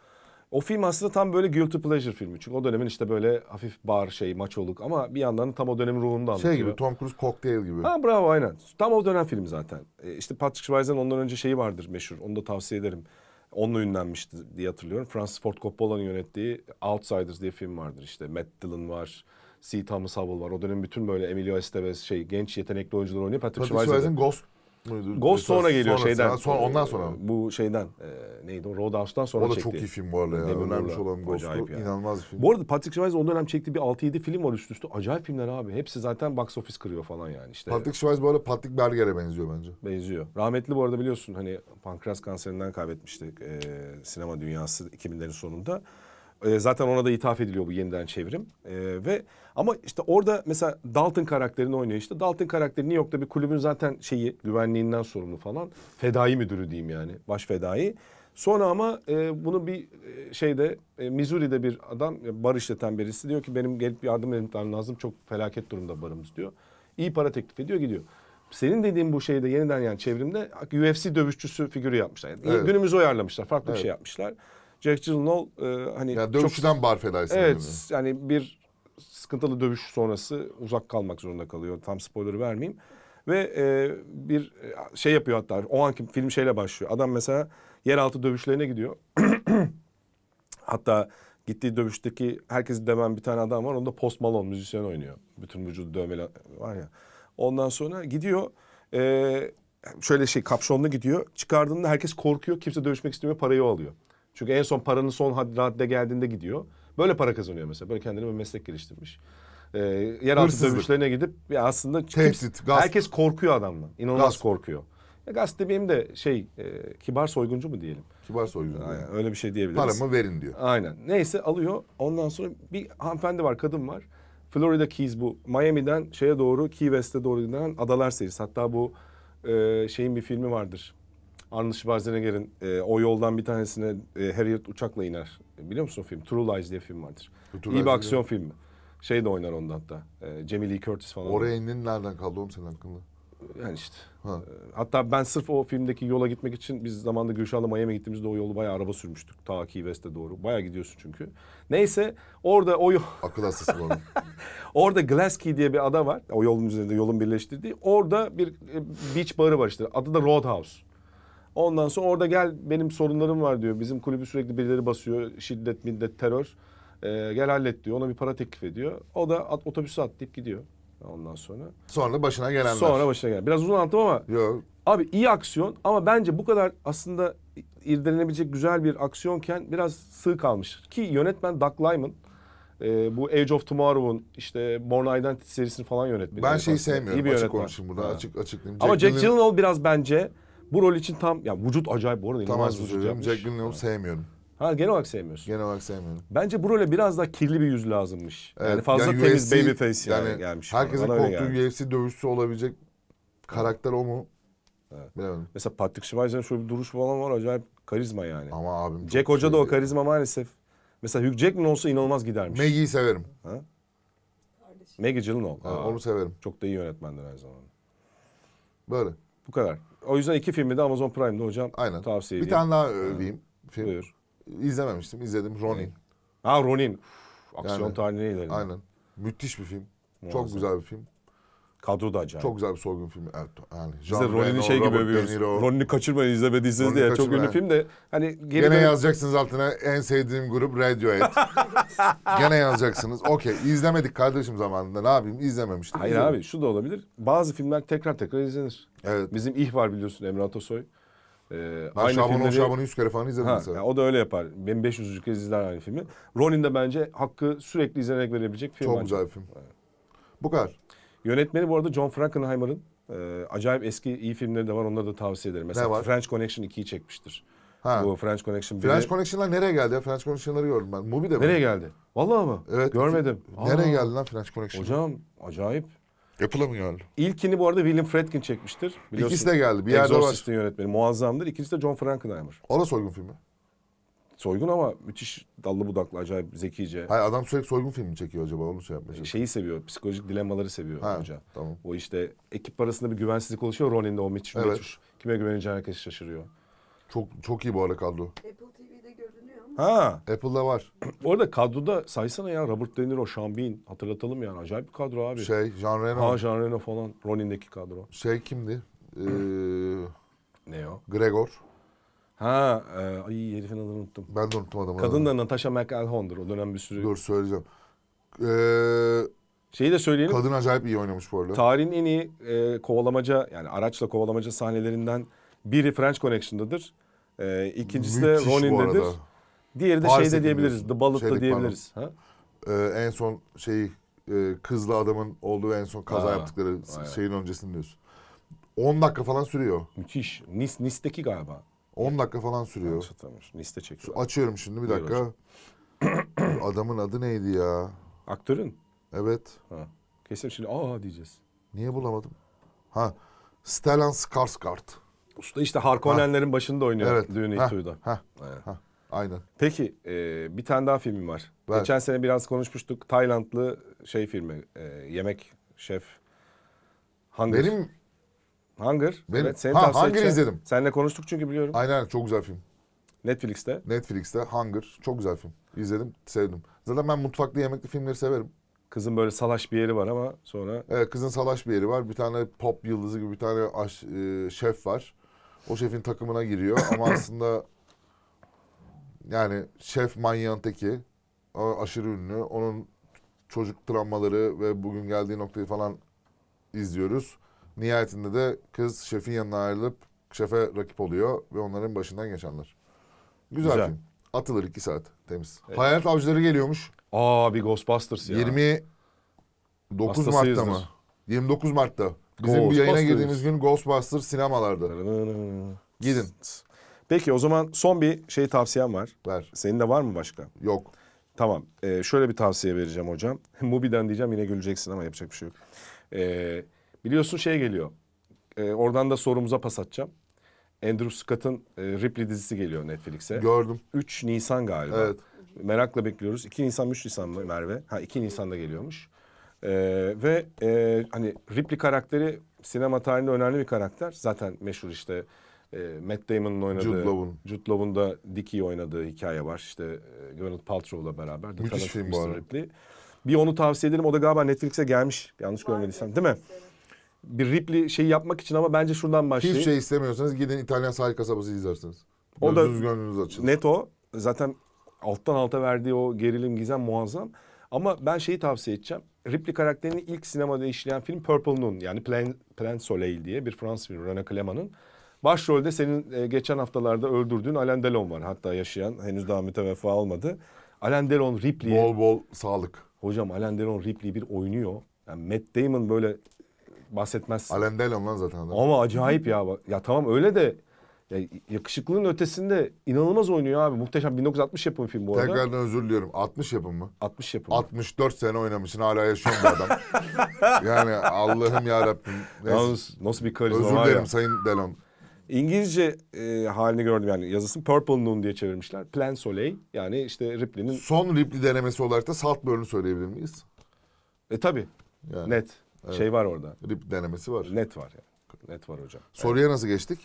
O film aslında tam böyle guilty pleasure filmi. Çünkü o dönemin işte böyle hafif bar şey maç oluk ama bir yandan da tam o dönemin ruhunu da şey anlatıyor. Şey gibi Tom Cruise kokteyl gibi. Ha bravo aynen. Tam o dönem filmi zaten. E, işte Patrick Schweitzer'ın ondan önce şeyi vardır meşhur. Onu da tavsiye ederim. Onunla ünlenmişti diye hatırlıyorum. Francis Ford Coppola'nın yönettiği Outsiders diye film vardır işte. Matt Dillon var. C. Thomas Howell var. O dönem bütün böyle Emilio Estevez şey genç yetenekli oyuncular oynuyor. Patrick, Patrick Schweitzer'in Ghost Ghost sonra, sonra geliyor sonra, şeyden. Sonra, ondan sonra. Ee, bu şeyden e, neydi o Roadhouse'dan sonra çekti. O da çekti. çok iyi film bu arada ya. Demin Önermiş şey olan Ghost'u yani. inanılmaz bir film. Bu arada Patrick Swayze o dönem çekti bir 6-7 film var üst üste. Acayip filmler abi. Hepsi zaten box office kırıyor falan yani. işte. Patrick Swayze bu arada Patrick Berger'e benziyor bence. Benziyor. Rahmetli bu arada biliyorsun hani pankreas kanserinden kaybetmişti e, sinema dünyası 2000'lerin sonunda. E, zaten ona da ithaf ediliyor bu yeniden çevrim. E, ee, ve ama işte orada mesela Dalton karakterini oynuyor işte. Dalton karakteri New York'ta bir kulübün zaten şeyi güvenliğinden sorumlu falan. Fedai müdürü diyeyim yani. Baş fedai. Sonra ama e, bunu bir e, şeyde e, Missouri'de bir adam e, bar işleten birisi diyor ki benim gelip yardım etmem lazım. Çok felaket durumda barımız diyor. İyi para teklif ediyor gidiyor senin dediğin bu şeyde yeniden yani çevrimde UFC dövüşçüsü figürü yapmışlar. Yani evet. Günümüzü uyarlamışlar. Farklı evet. bir şey yapmışlar. Jack Gyllenhaal e, hani yani dövüşten çok... barfedaysa. evet seninle. yani bir sıkıntılı dövüş sonrası uzak kalmak zorunda kalıyor. Tam spoiler vermeyeyim. Ve e, bir e, şey yapıyor hatta o anki film şeyle başlıyor. Adam mesela yeraltı dövüşlerine gidiyor. (clears throat) hatta gittiği dövüşteki herkesi demen bir tane adam var. Onda Post Malone müzisyen oynuyor. Bütün vücudu dövmeli var ya. Ondan sonra gidiyor. E, şöyle şey kapşonlu gidiyor. Çıkardığında herkes korkuyor. Kimse dövüşmek istemiyor. Parayı alıyor. Çünkü en son paranın son hadde geldiğinde gidiyor. Böyle para kazanıyor mesela. Böyle kendine bir meslek geliştirmiş. Ee, yeraltı Hırsızlık. dövüşlerine gidip ya aslında Tehdit, gasp. herkes korkuyor adamdan. İnanılmaz gasp. korkuyor. Ya gasp demeyeyim de şey e, kibar soyguncu mu diyelim? Kibar soyguncu. Aynen, yani. öyle bir şey diyebiliriz. Paramı verin diyor. Aynen. Neyse alıyor. Ondan sonra bir hanımefendi var, kadın var. Florida Keys bu. Miami'den şeye doğru, Key West'e doğru giden adalar serisi. Hatta bu e, şeyin bir filmi vardır. Arnold Schwarzenegger'in e, o yoldan bir tanesine e, Harriet uçakla iner. E, biliyor musun o film? True Lies diye film vardır. True İyi bir aksiyon filmi. Şey de oynar onda hatta. E, Jamie Lee Curtis falan. Oraya indin nereden kaldı oğlum senin hakkında? E, yani işte. Ha. E, hatta ben sırf o filmdeki yola gitmek için biz zamanında Gülşah'la Miami'ye gittiğimizde o yolu bayağı araba sürmüştük. Ta Key West'e doğru. Bayağı gidiyorsun çünkü. Neyse orada o yol... (laughs) Akıl hastası bu Orada Glass Key diye bir ada var. O yolun üzerinde yolun birleştirdiği. Orada bir e, beach barı var işte. Adı da Roadhouse. Ondan sonra orada gel benim sorunlarım var diyor. Bizim kulübü sürekli birileri basıyor. Şiddet, middet, terör. Ee, gel hallet diyor. Ona bir para teklif ediyor. O da at, otobüse atlayıp gidiyor. Ondan sonra. Sonra başına gelenler. Sonra başına gelen. Biraz uzun anlattım ama. Yok. Abi iyi aksiyon ama bence bu kadar aslında irdelenebilecek güzel bir aksiyonken biraz sığ kalmış. Ki yönetmen Doug Lyman e, bu Age of Tomorrow'un işte Born Identity serisini falan yönetmeni. Ben şeyi sevmiyorum. İyi bir açık yönetmen. konuşayım burada. Ha. Açık açıklayayım. Jack ama Jack Gyllenhaal biraz bence bu rol için tam ya vücut acayip bu arada inanılmaz tamam, vücut yapmış. Jack Gyllenhaal'ı sevmiyorum. Ha genel olarak sevmiyorsun. Genel olarak sevmiyorum. Bence bu role biraz daha kirli bir yüz lazımmış. Evet, yani fazla yani temiz UFC, baby face yani, yani gelmiş. Herkesin bana. korktuğu yani. UFC dövüşçüsü olabilecek karakter o mu? Evet. Mesela Patrick Schweizer'ın şöyle bir duruş falan var acayip karizma yani. Ama abim Jack Hoca da o karizma maalesef. Mesela Hugh Jackman olsa inanılmaz gidermiş. Maggie'yi severim. Ha? Maggie Gyllenhaal. Ha, onu severim. Çok da iyi yönetmendir her zaman. Böyle. Bu kadar. O yüzden iki filmi de Amazon Prime'da hocam Aynen. tavsiye Bir edeyim. tane daha e, öveyim. Film. Buyur. İzlememiştim. İzledim. Ronin. Ha Ronin. Uf, aksiyon Yani- tarihine ileri. Aynen. Müthiş bir film. Çok güzel bir film. Kadro da acayip. Çok güzel bir sorgun filmi. Evet. Yani Biz de rolünü şey gibi övüyoruz. Rolünü kaçırmayın izlemediyseniz diye. Çok ünlü film de. Hani geri Gene dön- yazacaksınız altına en sevdiğim grup Radiohead. (laughs) Gene yazacaksınız. Okey izlemedik kardeşim zamanında ne yapayım izlememiştim. Hayır İzledim. abi şu da olabilir. Bazı filmler tekrar tekrar izlenir. Evet. Bizim İh var biliyorsun Emre Atasoy. Ee, Ben aynı Şaban'ı o filmleri- Şaban'ı 100 kere falan izledim Ha, mesela. o da öyle yapar. Ben 500. kez izler aynı filmi. Ronin de bence hakkı sürekli izlenerek verebilecek film. Çok bence. güzel bir film. Bu kadar. Yönetmeni bu arada John Frankenheimer'ın e, acayip eski iyi filmleri de var. Onları da tavsiye ederim. Mesela Ne var? French Connection 2'yi çekmiştir. Ha. Bu French Connection 1'i. French Connection'lar nereye geldi ya? French Connection'ları gördüm ben. de mi? Nereye geldi? Vallahi mı? Evet. Görmedim. Nereye geldi lan French Connection? Hocam acayip. Yapılamıyor. İlkini bu arada William Friedkin çekmiştir. Biliyorsun, İkisi de geldi. Bir yerde Exorcist'in yönetmeni muazzamdır. İkincisi de John Frankenheimer. O da soygun filmi. Soygun ama müthiş dallı budaklı acayip zekice. Hayır adam sürekli soygun filmi çekiyor acaba onu şey yapmaya Şeyi seviyor psikolojik dilemaları seviyor ha, hoca. Tamam. O işte ekip arasında bir güvensizlik oluşuyor Ronin'de o müthiş, evet. müthiş. Kime güveneceğini herkes şaşırıyor. Çok çok iyi bu arada kadro. Apple TV'de görünüyor mu? Ha. Apple'da var. Orada (clears throat) kadroda saysana ya Robert De Niro, Sean Bean hatırlatalım yani acayip bir kadro abi. Şey Jean Reno. Ha Jean Reno falan Ronin'deki kadro. Şey kimdi? Ee, ne o? Gregor. Ha, e, ay herifin adını unuttum. Ben de unuttum adamı. Kadın da Natasha McElhon'dur. O dönem bir sürü... Dur söyleyeceğim. Ee, Şeyi de söyleyelim. kadın acayip iyi oynamış bu arada. Tarihin en iyi e, kovalamaca yani araçla kovalamaca sahnelerinden biri French Connection'dadır. E, ikincisi Müthiş bu Ronin'dedir. Diğeri de Paris'e şeyde diyebiliriz. The Bullet'ta Şeylik diyebiliriz. Ha? Ee, en son şey e, kızla adamın olduğu en son kaza Aa, yaptıkları aynen. şeyin öncesini diyorsun. 10 dakika falan sürüyor. Müthiş. Nis, Nis'teki galiba. 10 dakika falan sürüyor. Satılmış. Liste çekiyor. Açıyorum şimdi bir dakika. (clears throat) Adamın adı neydi ya? Aktörün? Evet. Ha. Kesin şimdi aa diyeceğiz. Niye bulamadım? Ha Stellan Skarsgård. Usta işte Harkonnenlerin başında oynuyor Evet. düğün Ha. İtu'yu Ha. Aynen. Ha. Aynen. Peki e, bir tane daha filmim var. Ver. Geçen sene biraz konuşmuştuk. Taylandlı şey filmi. e, yemek şef. Hunger. Benim Hunger. Benim. Evet, senin ha, Hunger edeceğim. izledim. Seninle konuştuk çünkü biliyorum. Aynen çok güzel film. Netflix'te. Netflix'te Hunger. Çok güzel film. İzledim, sevdim. Zaten ben mutfaklı yemekli filmleri severim. Kızın böyle salaş bir yeri var ama sonra... Evet kızın salaş bir yeri var. Bir tane pop yıldızı gibi bir tane aş, e, şef var. O şefin takımına giriyor (coughs) ama aslında... Yani şef manyağın teki. Aşırı ünlü. Onun çocuk travmaları ve bugün geldiği noktayı falan izliyoruz. Nihayetinde de kız şefin yanına ayrılıp şefe rakip oluyor ve onların başından geçenler. Güzel, Güzel. film. Atılır iki saat temiz. Evet. Hayalet Avcıları geliyormuş. Aa bir Ghostbusters ya. 29 Mart'ta mı? 29 Mart'ta. Bizim bir yayına girdiğimiz gün Ghostbusters sinemalarda. Gidin. Peki o zaman son bir şey tavsiyem var. Ver. Senin de var mı başka? Yok. Tamam. Ee, şöyle bir tavsiye vereceğim hocam. (laughs) Mubi'den diyeceğim yine güleceksin ama yapacak bir şey yok. Ee, Biliyorsun şey geliyor. E, oradan da sorumuza pas atacağım. Andrew Scott'ın e, Ripley dizisi geliyor Netflix'e. Gördüm. 3 Nisan galiba. Evet. Merakla bekliyoruz. 2 Nisan 3 Nisan mı Merve? Ha 2 Nisan'da geliyormuş. E, ve e, hani Ripley karakteri sinema tarihinde önemli bir karakter. Zaten meşhur işte e, Matt Damon'ın oynadığı, Jude Law'un Jude Law'un da Dickie'yi oynadığı hikaye var. İşte e, Gwyneth Paltrow'la beraber. The Müthiş film bu arada. Ripley. Bir onu tavsiye edelim. O da galiba Netflix'e gelmiş. Yanlış görmediysem değil mi? bir Ripley şeyi yapmak için ama bence şuradan başlayın. Hiçbir şey istemiyorsanız gidin İtalyan sahil kasabası izlersiniz. Gözünüz gönlünüz açılır. Net o. Zaten alttan alta verdiği o gerilim gizem muazzam. Ama ben şeyi tavsiye edeceğim. Ripley karakterini ilk sinemada işleyen film Purple Noon yani Plan, Plan Soleil diye bir Fransız filmi René Clément'ın. Başrolde senin e, geçen haftalarda öldürdüğün Alain Delon var. Hatta yaşayan henüz daha müteveffa almadı. Alain Delon Ripley'e... Bol bol sağlık. Hocam Alain Delon Ripley bir oynuyor. Yani Matt Damon böyle bahsetmezsin. Alendelom lan zaten Ama acayip ya. Ya tamam öyle de ya yakışıklılığın ötesinde inanılmaz oynuyor abi. Muhteşem 1960 yapım film bu arada. Tekrardan özür diliyorum. 60 yapım mı? 60 yapım. 64 sene oynamışsın hala yaşıyor bu adam. (laughs) yani Allah'ım ya Rabbim. Yalnız nasıl bir karizma Özür dilerim ya. Sayın Delon. İngilizce e, halini gördüm yani yazısını Purple Noon diye çevirmişler. Plan Soleil yani işte Ripley'nin... Son Ripley denemesi olarak da Saltburn'u söyleyebilir miyiz? E tabi. Yani. Net. Şey var orada. Rip denemesi var. Net var yani. Net var hocam. Soruya evet. nasıl geçtik?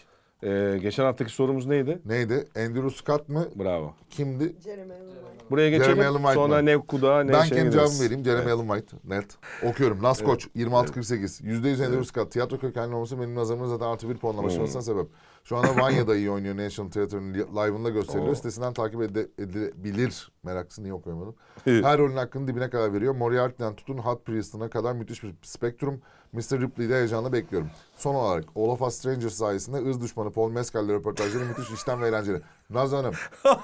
Ee, geçen haftaki sorumuz neydi? Neydi? Andrew Scott mı? Bravo. Kimdi? Jeremy Allen White. Buraya geçelim. White Sonra mı? ne Kuda ne Ben şey kendi cevabımı vereyim. Jeremy evet. Allen White. Net. Okuyorum. Las evet. 26-48. %100 Andrew evet. Scott. Tiyatro kökenli olması benim nazarımda zaten artı bir puanla başlamasına hmm. sebep. Şu anda Vanya'da iyi oynuyor. National Theatre'ın live'ında gösteriliyor. Oo. Sitesinden takip ede, edilebilir. Meraklısını niye okuyamadım? Her rolün hakkını dibine kadar veriyor. Moriarty'den tutun Hot Priest'ına kadar müthiş bir spektrum. Mr. Ripley'de heyecanla bekliyorum. Son olarak All of Us Strangers sayesinde ız düşmanı Paul Mescal'le röportajları müthiş işten ve eğlenceli. Naz Hanım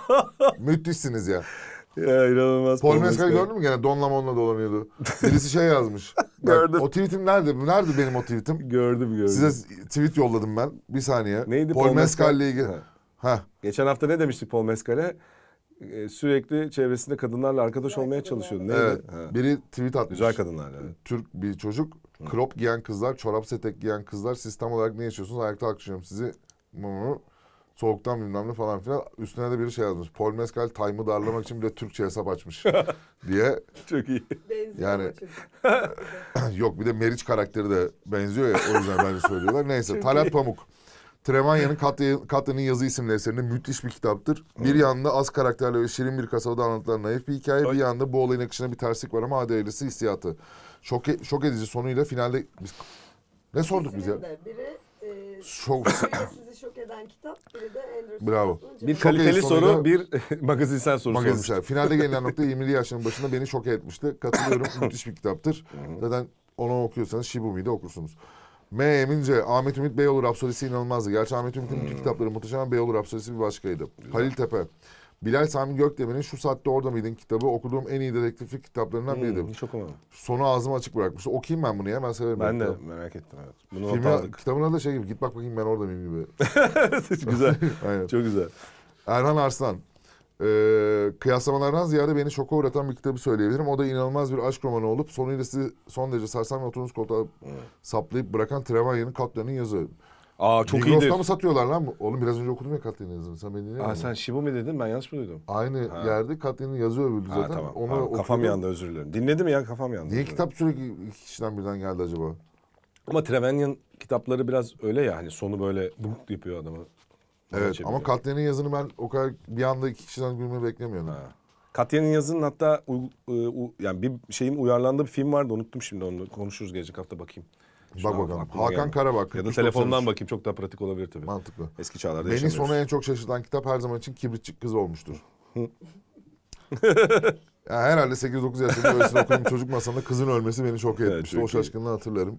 (laughs) müthişsiniz ya. (laughs) Ya inanılmaz. Paul Mescal gördün mü gene Don'la Mon'la dolanıyordu. Birisi şey yazmış. (laughs) Gördüm. Yani, o tweetim nerede? Nerede benim o tweetim? Gördüm gördüm. Size tweet yolladım ben. Bir saniye. Neydi Paul, Paul Mescal ile ilgili. Ha. Geçen hafta ne demiştik Paul Mescal'e? Ee, sürekli çevresinde kadınlarla arkadaş evet, olmaya çalışıyordu. Neydi? Evet. Ha. Biri tweet atmış. Güzel kadınlar evet. Türk bir çocuk. Krop giyen kızlar, çorap setek giyen kızlar siz tam olarak ne yaşıyorsunuz? Ayakta alkışlıyorum sizi. Soğuktan bilmem ne falan filan. Üstüne de biri şey yazmış. Paul Mescal time'ı darlamak için bile Türkçe hesap açmış (laughs) diye. Çok iyi. Benziyor yani (laughs) yok bir de Meriç karakteri de benziyor ya o yüzden bence söylüyorlar. (laughs) Neyse Çok Talat iyi. Pamuk. Tremanya'nın Katya'nın Yazı isimli eserinde müthiş bir kitaptır. Bir yanında az karakterle ve şirin bir kasabada anlatılan naif bir hikaye. Bir yanında bu olayın akışına bir terslik var ama adelesi hissiyatı. Şok, e, şok edici sonuyla finalde... Biz... Ne sorduk biz ya? Biri e, ee, şok. (laughs) sizi şok eden kitap. Biri de Anderson. Bravo. Bir Şok kaliteli soru, bir (laughs) magazinsel soru sormuş. (laughs) Finalde gelinen nokta 20 yaşlarının başında beni şok etmişti. Katılıyorum. müthiş bir kitaptır. Zaten onu okuyorsanız Shibumi'de okursunuz. M. Emince Ahmet Ümit Beyoğlu Rapsodisi inanılmazdı. Gerçi Ahmet Ümit'in bütün kitapları muhteşem Beyoğlu Rapsodisi bir başkaydı. Halil Tepe. Bilal Sami Gökdemir'in Şu Saatte Orada Mıydın kitabı okuduğum en iyi dedektiflik kitaplarından hmm, biridir. Hiç okumadım. Sonu ağzımı açık bırakmış. Okuyayım ben bunu ya. Ben severim. Ben de kitabı. merak ettim. Evet. Bunu Filmi, not aldık. da şey gibi git bak bakayım ben orada mıyım gibi. (laughs) güzel. (laughs) Aynen. Çok güzel. Erhan Arslan. Ee, kıyaslamalardan ziyade beni şoka uğratan bir kitabı söyleyebilirim. O da inanılmaz bir aşk romanı olup sonuyla sizi son derece sarsan ve oturduğunuz koltuğa evet. Hmm. saplayıp bırakan Trevelyan'ın Cutler'ın yazı. Aa çok iyi. Migros'ta mı satıyorlar lan? bu? Oğlum biraz önce okudum ya Katya'nın yazını. Sen beni dinlemedin. Aa, sen Şibu mi dedin ben yanlış mı duydum? Aynı Ha. yerde Katya'nın yazı övüldü Ha, tamam. Onu Tamam, kafam yandı özür dilerim. mi ya kafam yandı. Niye kitap sürekli iki kişiden birden geldi acaba? Ama Trevenyan kitapları biraz öyle ya hani sonu böyle buruk yapıyor adamı. Evet ama Katya'nın yazını ben o kadar bir anda iki kişiden gülmeyi ha. Katya'nın yazının hatta uy- e, u- yani bir şeyin uyarlandığı bir film vardı unuttum şimdi onu konuşuruz gelecek hafta bakayım. Bak bakalım. Hakan geldi. Karabak. Ya da telefondan bakayım çok daha pratik olabilir tabii. Mantıklı. Eski çağlarda Beni sona en çok şaşırtan kitap her zaman için Kibritçik Kız olmuştur. (laughs) ya herhalde 8-9 yaşında öylesine okuyayım çocuk masamda kızın ölmesi beni şok etmişti. Evet, o şaşkınlığı hatırlarım.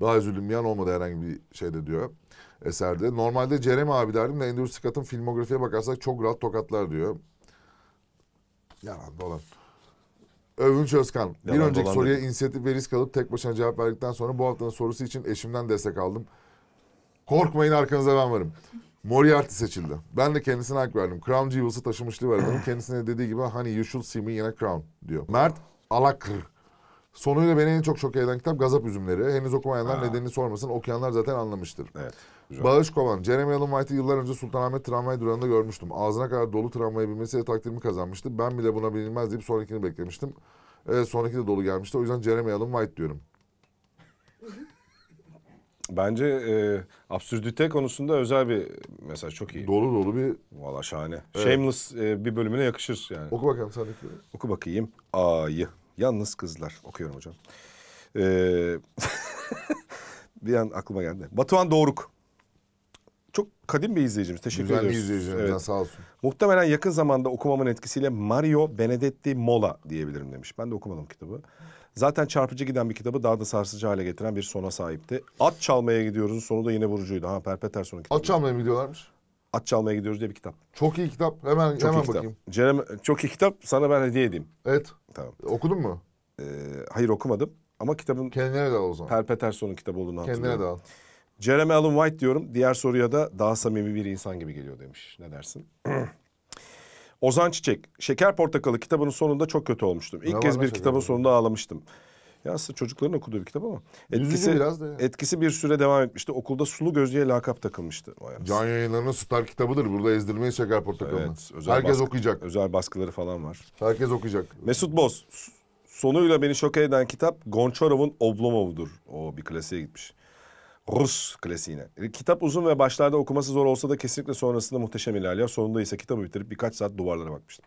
Daha üzüldüm yan olmadı herhangi bir şeyde diyor eserde. Normalde Cerem abi derdim de Andrew Scott'ın filmografiye bakarsak çok rahat tokatlar diyor. Yalan dolan. Övünç Özkan. Yalan bir önceki dolandı. soruya inisiyatif ve risk alıp tek başına cevap verdikten sonra bu haftanın sorusu için eşimden destek aldım. Korkmayın arkanızda ben varım. Moriarty seçildi. Ben de kendisine hak verdim. Crown Jewels'ı taşımışlığı var. Onun kendisine dediği gibi hani you should see me in a crown diyor. Mert alakır. Sonuyla beni en çok şok eden kitap Gazap Üzümleri. Henüz okumayanlar ha. nedenini sormasın. Okuyanlar zaten anlamıştır. Evet. Güzel. Bağış Kovan, Jeremy Allen White'i yıllar önce Sultanahmet tramvay durağında görmüştüm. Ağzına kadar dolu tramvayı binmesiyle takdirimi kazanmıştı. Ben bile buna binilmez deyip sonrakini beklemiştim. Ee, sonraki de dolu gelmişti. O yüzden Jeremy Allen White diyorum. Bence e, absürdite konusunda özel bir mesaj çok iyi. Dolu dolu bir... Valla şahane. Evet. Shameless e, bir bölümüne yakışır yani. Oku bakalım sen de. Oku bakayım. A'yı. Yalnız kızlar. Okuyorum hocam. Ee, (laughs) bir an aklıma geldi. Batuhan Doğruk. Çok kadim bir izleyicimiz. Teşekkür Güzel ediyoruz. Güzel bir izleyicimiz. Evet. Sağ olsun. Muhtemelen yakın zamanda okumamın etkisiyle Mario Benedetti Mola diyebilirim demiş. Ben de okumadım kitabı. Zaten çarpıcı giden bir kitabı daha da sarsıcı hale getiren bir sona sahipti. At çalmaya gidiyoruz. Sonu da yine vurucuydu. Ha sonu kitabı. At çalmaya mı gidiyorlarmış? At çalmaya gidiyoruz diye bir kitap. Çok iyi kitap. Hemen çok hemen bakayım. Kitap. Cerem, çok iyi kitap. Sana ben hediye edeyim. Evet. Tamam. Okudun mu? Ee, hayır okumadım. Ama kitabın... Kendine de al o zaman. Per kitabı olduğunu hatırlıyorum. Kendine de al. Jeremy Allen White diyorum. Diğer soruya da daha samimi bir insan gibi geliyor demiş. Ne dersin? (clears throat) Ozan Çiçek, Şeker Portakalı kitabının sonunda çok kötü olmuştum. İlk ne kez bir kitabın sonunda ağlamıştım. Ya aslında çocukların okuduğu bir kitap ama etkisi biraz da etkisi bir süre devam etmişti. Okulda sulu gözlüğe lakap takılmıştı. Vay arası. Can yayınlarının star kitabıdır. Burada ezdirmeye çeker portakalını. Evet, özel Herkes baskı, okuyacak. Özel baskıları falan var. Herkes okuyacak. Mesut Boz. Sonuyla beni şok eden kitap Gonçarov'un Oblomov'dur. O bir klasiğe gitmiş. Rus klasiğine. E, kitap uzun ve başlarda okuması zor olsa da kesinlikle sonrasında muhteşem ilerliyor. Sonunda ise kitabı bitirip birkaç saat duvarlara bakmıştım.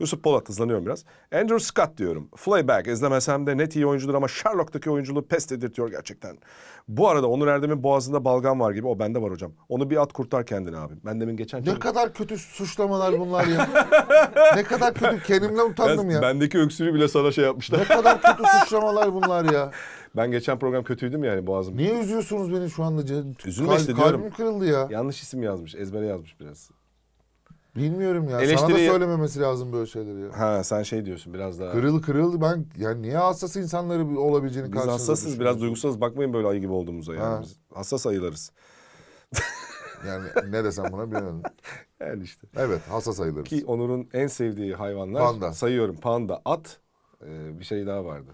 Yusuf Polat hızlanıyorum biraz. Andrew Scott diyorum. Flyback izlemesem de net iyi oyuncudur ama Sherlock'taki oyunculuğu pes dedirtiyor gerçekten. Bu arada Onur Erdem'in boğazında balgam var gibi. O bende var hocam. Onu bir at kurtar kendini abi. Ben demin geçen... Ne kendim... kadar kötü suçlamalar bunlar ya. ne kadar kötü. Kendimle utandım ben, ya. Bendeki öksürüğü bile sana şey yapmışlar. Ne kadar kötü suçlamalar bunlar ya. Ben geçen program kötüydüm yani boğazım. Niye üzüyorsunuz beni şu anda? Üzülme Kal- işte diyorum. Kalbim kırıldı ya. Yanlış isim yazmış. Ezbere yazmış biraz. Bilmiyorum ya. Eleştiri... Sana da söylememesi lazım böyle şeyleri ya. Ha sen şey diyorsun biraz daha. Kırıl kırıl ben yani niye hassas insanları olabileceğini Biz hassasız biraz duygusalız. bakmayın böyle ayı gibi olduğumuza yani. Ha. Biz hassas ayılarız. (laughs) yani ne desem buna bilmiyorum. (laughs) yani işte. Evet hassas ayılarız. Ki Onur'un en sevdiği hayvanlar panda. sayıyorum panda, at e, bir şey daha vardı.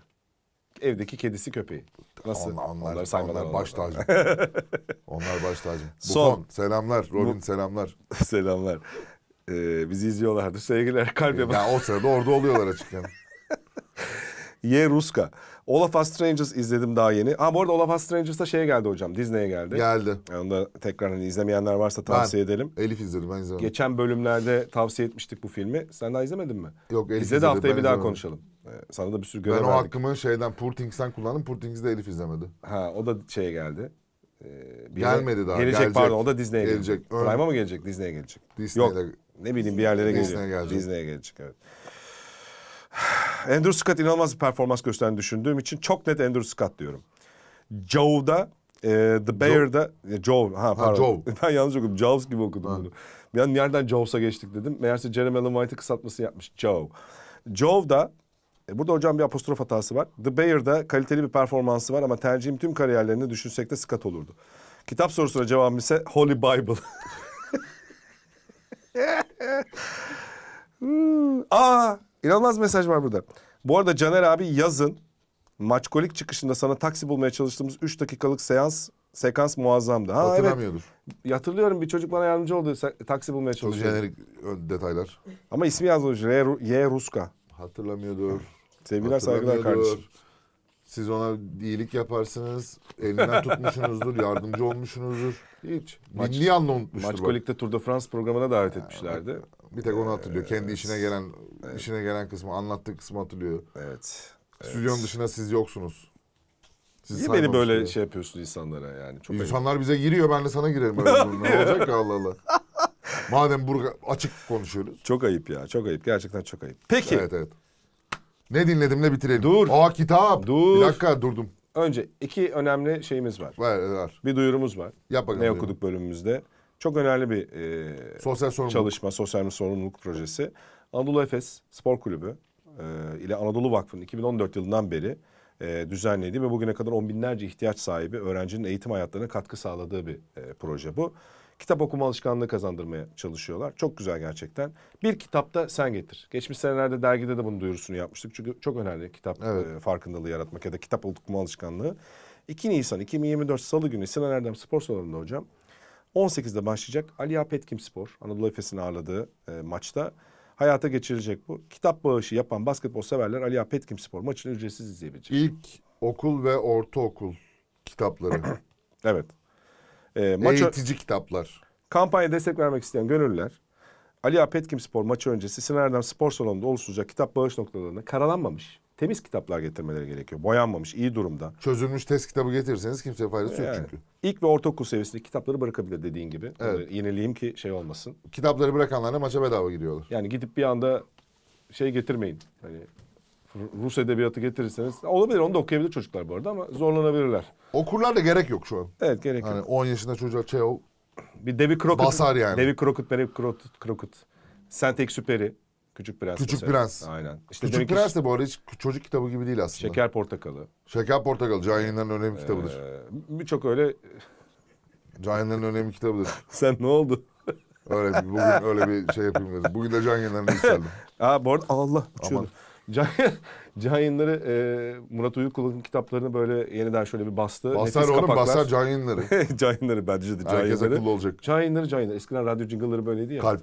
Evdeki kedisi köpeği. Nasıl? Onlar, onlar, onlar, saymalar baş tacım. (laughs) onlar baş tacım. Son. Buffon, selamlar. Robin selamlar. selamlar e, bizi izliyorlardır sevgiler kalbe bak. Ya o sırada orada oluyorlar açık yani. (laughs) Ye Ruska. Olaf Strangers izledim daha yeni. Ha bu arada Olaf da şeye geldi hocam. Disney'e geldi. Geldi. Yani onu da tekrar hani izlemeyenler varsa tavsiye ben, edelim. Elif izledi ben izledim. Geçen bölümlerde tavsiye etmiştik bu filmi. Sen daha izlemedin mi? Yok Elif İzledi haftaya ben bir daha konuşalım. Ee, sana da bir sürü görev Ben o verdik. hakkımı şeyden Purtings'ten kullandım. Purtings'i de Elif izlemedi. Ha o da şeye geldi. Ee, gelmedi daha. Gelecek, gelecek pardon o da Disney'e gelecek. Gelecek. Prime'a mı gelecek? Disney'e gelecek. Disney'de Yok ne bileyim bir yerlere Disney gelecek. gelecek. Disney'e gelecek evet. (sighs) Andrew Scott inanılmaz bir performans gösterdiğini düşündüğüm için çok net Andrew Scott diyorum. Joe'da e, The Bear'da Joe, Joe ha, ha pardon. Joe. (laughs) Ben yanlış okudum. Jaws gibi okudum ha. bunu. Bir an nereden Jaws'a geçtik dedim. Meğerse Jeremy Allen White'ı kısaltması yapmış. Joe. Joe'da e, burada hocam bir apostrof hatası var. The Bear'da kaliteli bir performansı var ama tercihim tüm kariyerlerini düşünsek de Scott olurdu. Kitap sorusuna cevabım ise Holy Bible. (laughs) Hmm. Aa, inanılmaz mesaj var burada. Bu arada Caner abi yazın maçkolik çıkışında sana taksi bulmaya çalıştığımız 3 dakikalık seans sekans muazzamdı. Ha, Hatırlamıyordur. Evet. Hatırlıyorum bir çocuk bana yardımcı oldu taksi bulmaya çalışıyordu. Çok jenerik detaylar. Ama ismi yazılmış. Y. Ruska. Hatırlamıyordur. Sevgiler saygılar kardeşim. Siz ona iyilik yaparsınız. Elinden tutmuşsunuzdur. (laughs) yardımcı olmuşsunuzdur. Hiç. Maç, Dinleyenle unutmuştur. Maç Kolik'te Tour de France programına davet yani, etmişlerdi. Bir tek onu hatırlıyor. Ee, Kendi evet. işine gelen evet. işine gelen kısmı, anlattığı kısmı hatırlıyor. Evet. Stüdyon evet. dışında siz yoksunuz. Siz Niye beni böyle diye. şey yapıyorsun insanlara yani? Çok İnsanlar ayıp. bize giriyor ben de sana girerim. ne (laughs) olacak ya Allah Allah. Madem burada açık konuşuyoruz. Çok ayıp ya çok ayıp gerçekten çok ayıp. Peki. Evet evet. Ne dinledim ne bitirelim. Dur. Aa kitap. Dur. Bir dakika durdum. Önce iki önemli şeyimiz var. Var var. Bir duyurumuz var. Yap bakalım. Ne duyurum. okuduk bölümümüzde. Çok önemli bir e, sosyal sorumluluk. çalışma, sosyal sorumluluk projesi. Anadolu Efes Spor Kulübü e, ile Anadolu Vakfı'nın 2014 yılından beri e, düzenlediği ve bugüne kadar on binlerce ihtiyaç sahibi öğrencinin eğitim hayatlarına katkı sağladığı bir e, proje bu kitap okuma alışkanlığı kazandırmaya çalışıyorlar. Çok güzel gerçekten. Bir kitap da sen getir. Geçmiş senelerde dergide de bunun duyurusunu yapmıştık. Çünkü çok önemli kitap evet. e, farkındalığı yaratmak ya da kitap okuma alışkanlığı. 2 Nisan 2024 Salı günü Sinan Erdem Spor Salonu'nda hocam. 18'de başlayacak Ali Apetkim Spor Anadolu Efes'in ağırladığı e, maçta hayata geçirilecek bu. Kitap bağışı yapan basketbol severler Ali Apetkim Spor maçını ücretsiz izleyebilecek. İlk okul ve ortaokul kitapları. evet. E, ee, maç Eğitici kitaplar. Kampanya destek vermek isteyen gönüllüler Ali Apetkim Spor maçı öncesi Sinan Erdem Spor Salonu'nda oluşturulacak kitap bağış noktalarına karalanmamış temiz kitaplar getirmeleri gerekiyor. Boyanmamış, iyi durumda. Çözülmüş test kitabı getirirseniz kimseye faydası yok ee, çünkü. İlk ve ortaokul seviyesindeki kitapları bırakabilir dediğin gibi. Evet. yenileyim ki şey olmasın. Kitapları bırakanlar bırakanlarına maça bedava gidiyorlar. Yani gidip bir anda şey getirmeyin. Hani Rus edebiyatı getirirseniz olabilir onu da okuyabilir çocuklar bu arada ama zorlanabilirler. Okurlar da gerek yok şu an. Evet gerek hani yok. 10 yaşında çocuğa Çehov şey bir Devi Crockett. Basar yani. Devi Crockett, Devi Crockett, Crockett. Saint-Exupéry. Küçük Prens. Küçük mesela. Prens. Aynen. İşte Küçük Prens ki... de bu arada hiç çocuk kitabı gibi değil aslında. Şeker Portakalı. Şeker Portakalı Can Yayınlar'ın önemli ee, kitabıdır. Birçok öyle... Can Yayınlar'ın önemli kitabıdır. Ee, (laughs) (laughs) Sen ne oldu? öyle bir, bugün öyle bir şey yapayım dedim. Bugün de Can Yayınlar'ın yükseldim. (laughs) Aa bu arada Allah uçuyordu. Aman. Can, (laughs) can yayınları e, Murat Uyukul'un kitaplarını böyle yeniden şöyle bir bastı. Basar Nefis oğlum kapaklar. basar can yayınları. (laughs) can yayınları bence de can Herkes yayınları. akıllı olacak. Can yayınları can yayınları. Eskiden radyo jingle'ları böyleydi ya. Kalp.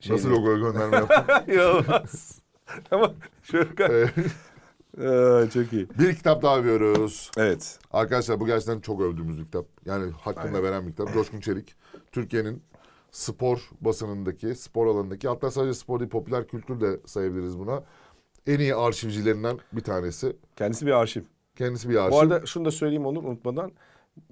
Şey Nasıl logoya gönderme yaptın? İnanılmaz. (laughs) Ama şöyle kalp. Ee, çok iyi. Bir kitap daha övüyoruz. Evet. Arkadaşlar bu gerçekten çok övdüğümüz bir kitap. Yani hakkında Aynen. veren bir kitap. Coşkun Çelik. Türkiye'nin spor basınındaki, spor alanındaki hatta sadece spor değil popüler kültür de sayabiliriz buna en iyi arşivcilerinden bir tanesi. Kendisi bir arşiv. Kendisi bir arşiv. Bu arada şunu da söyleyeyim Onur unutmadan.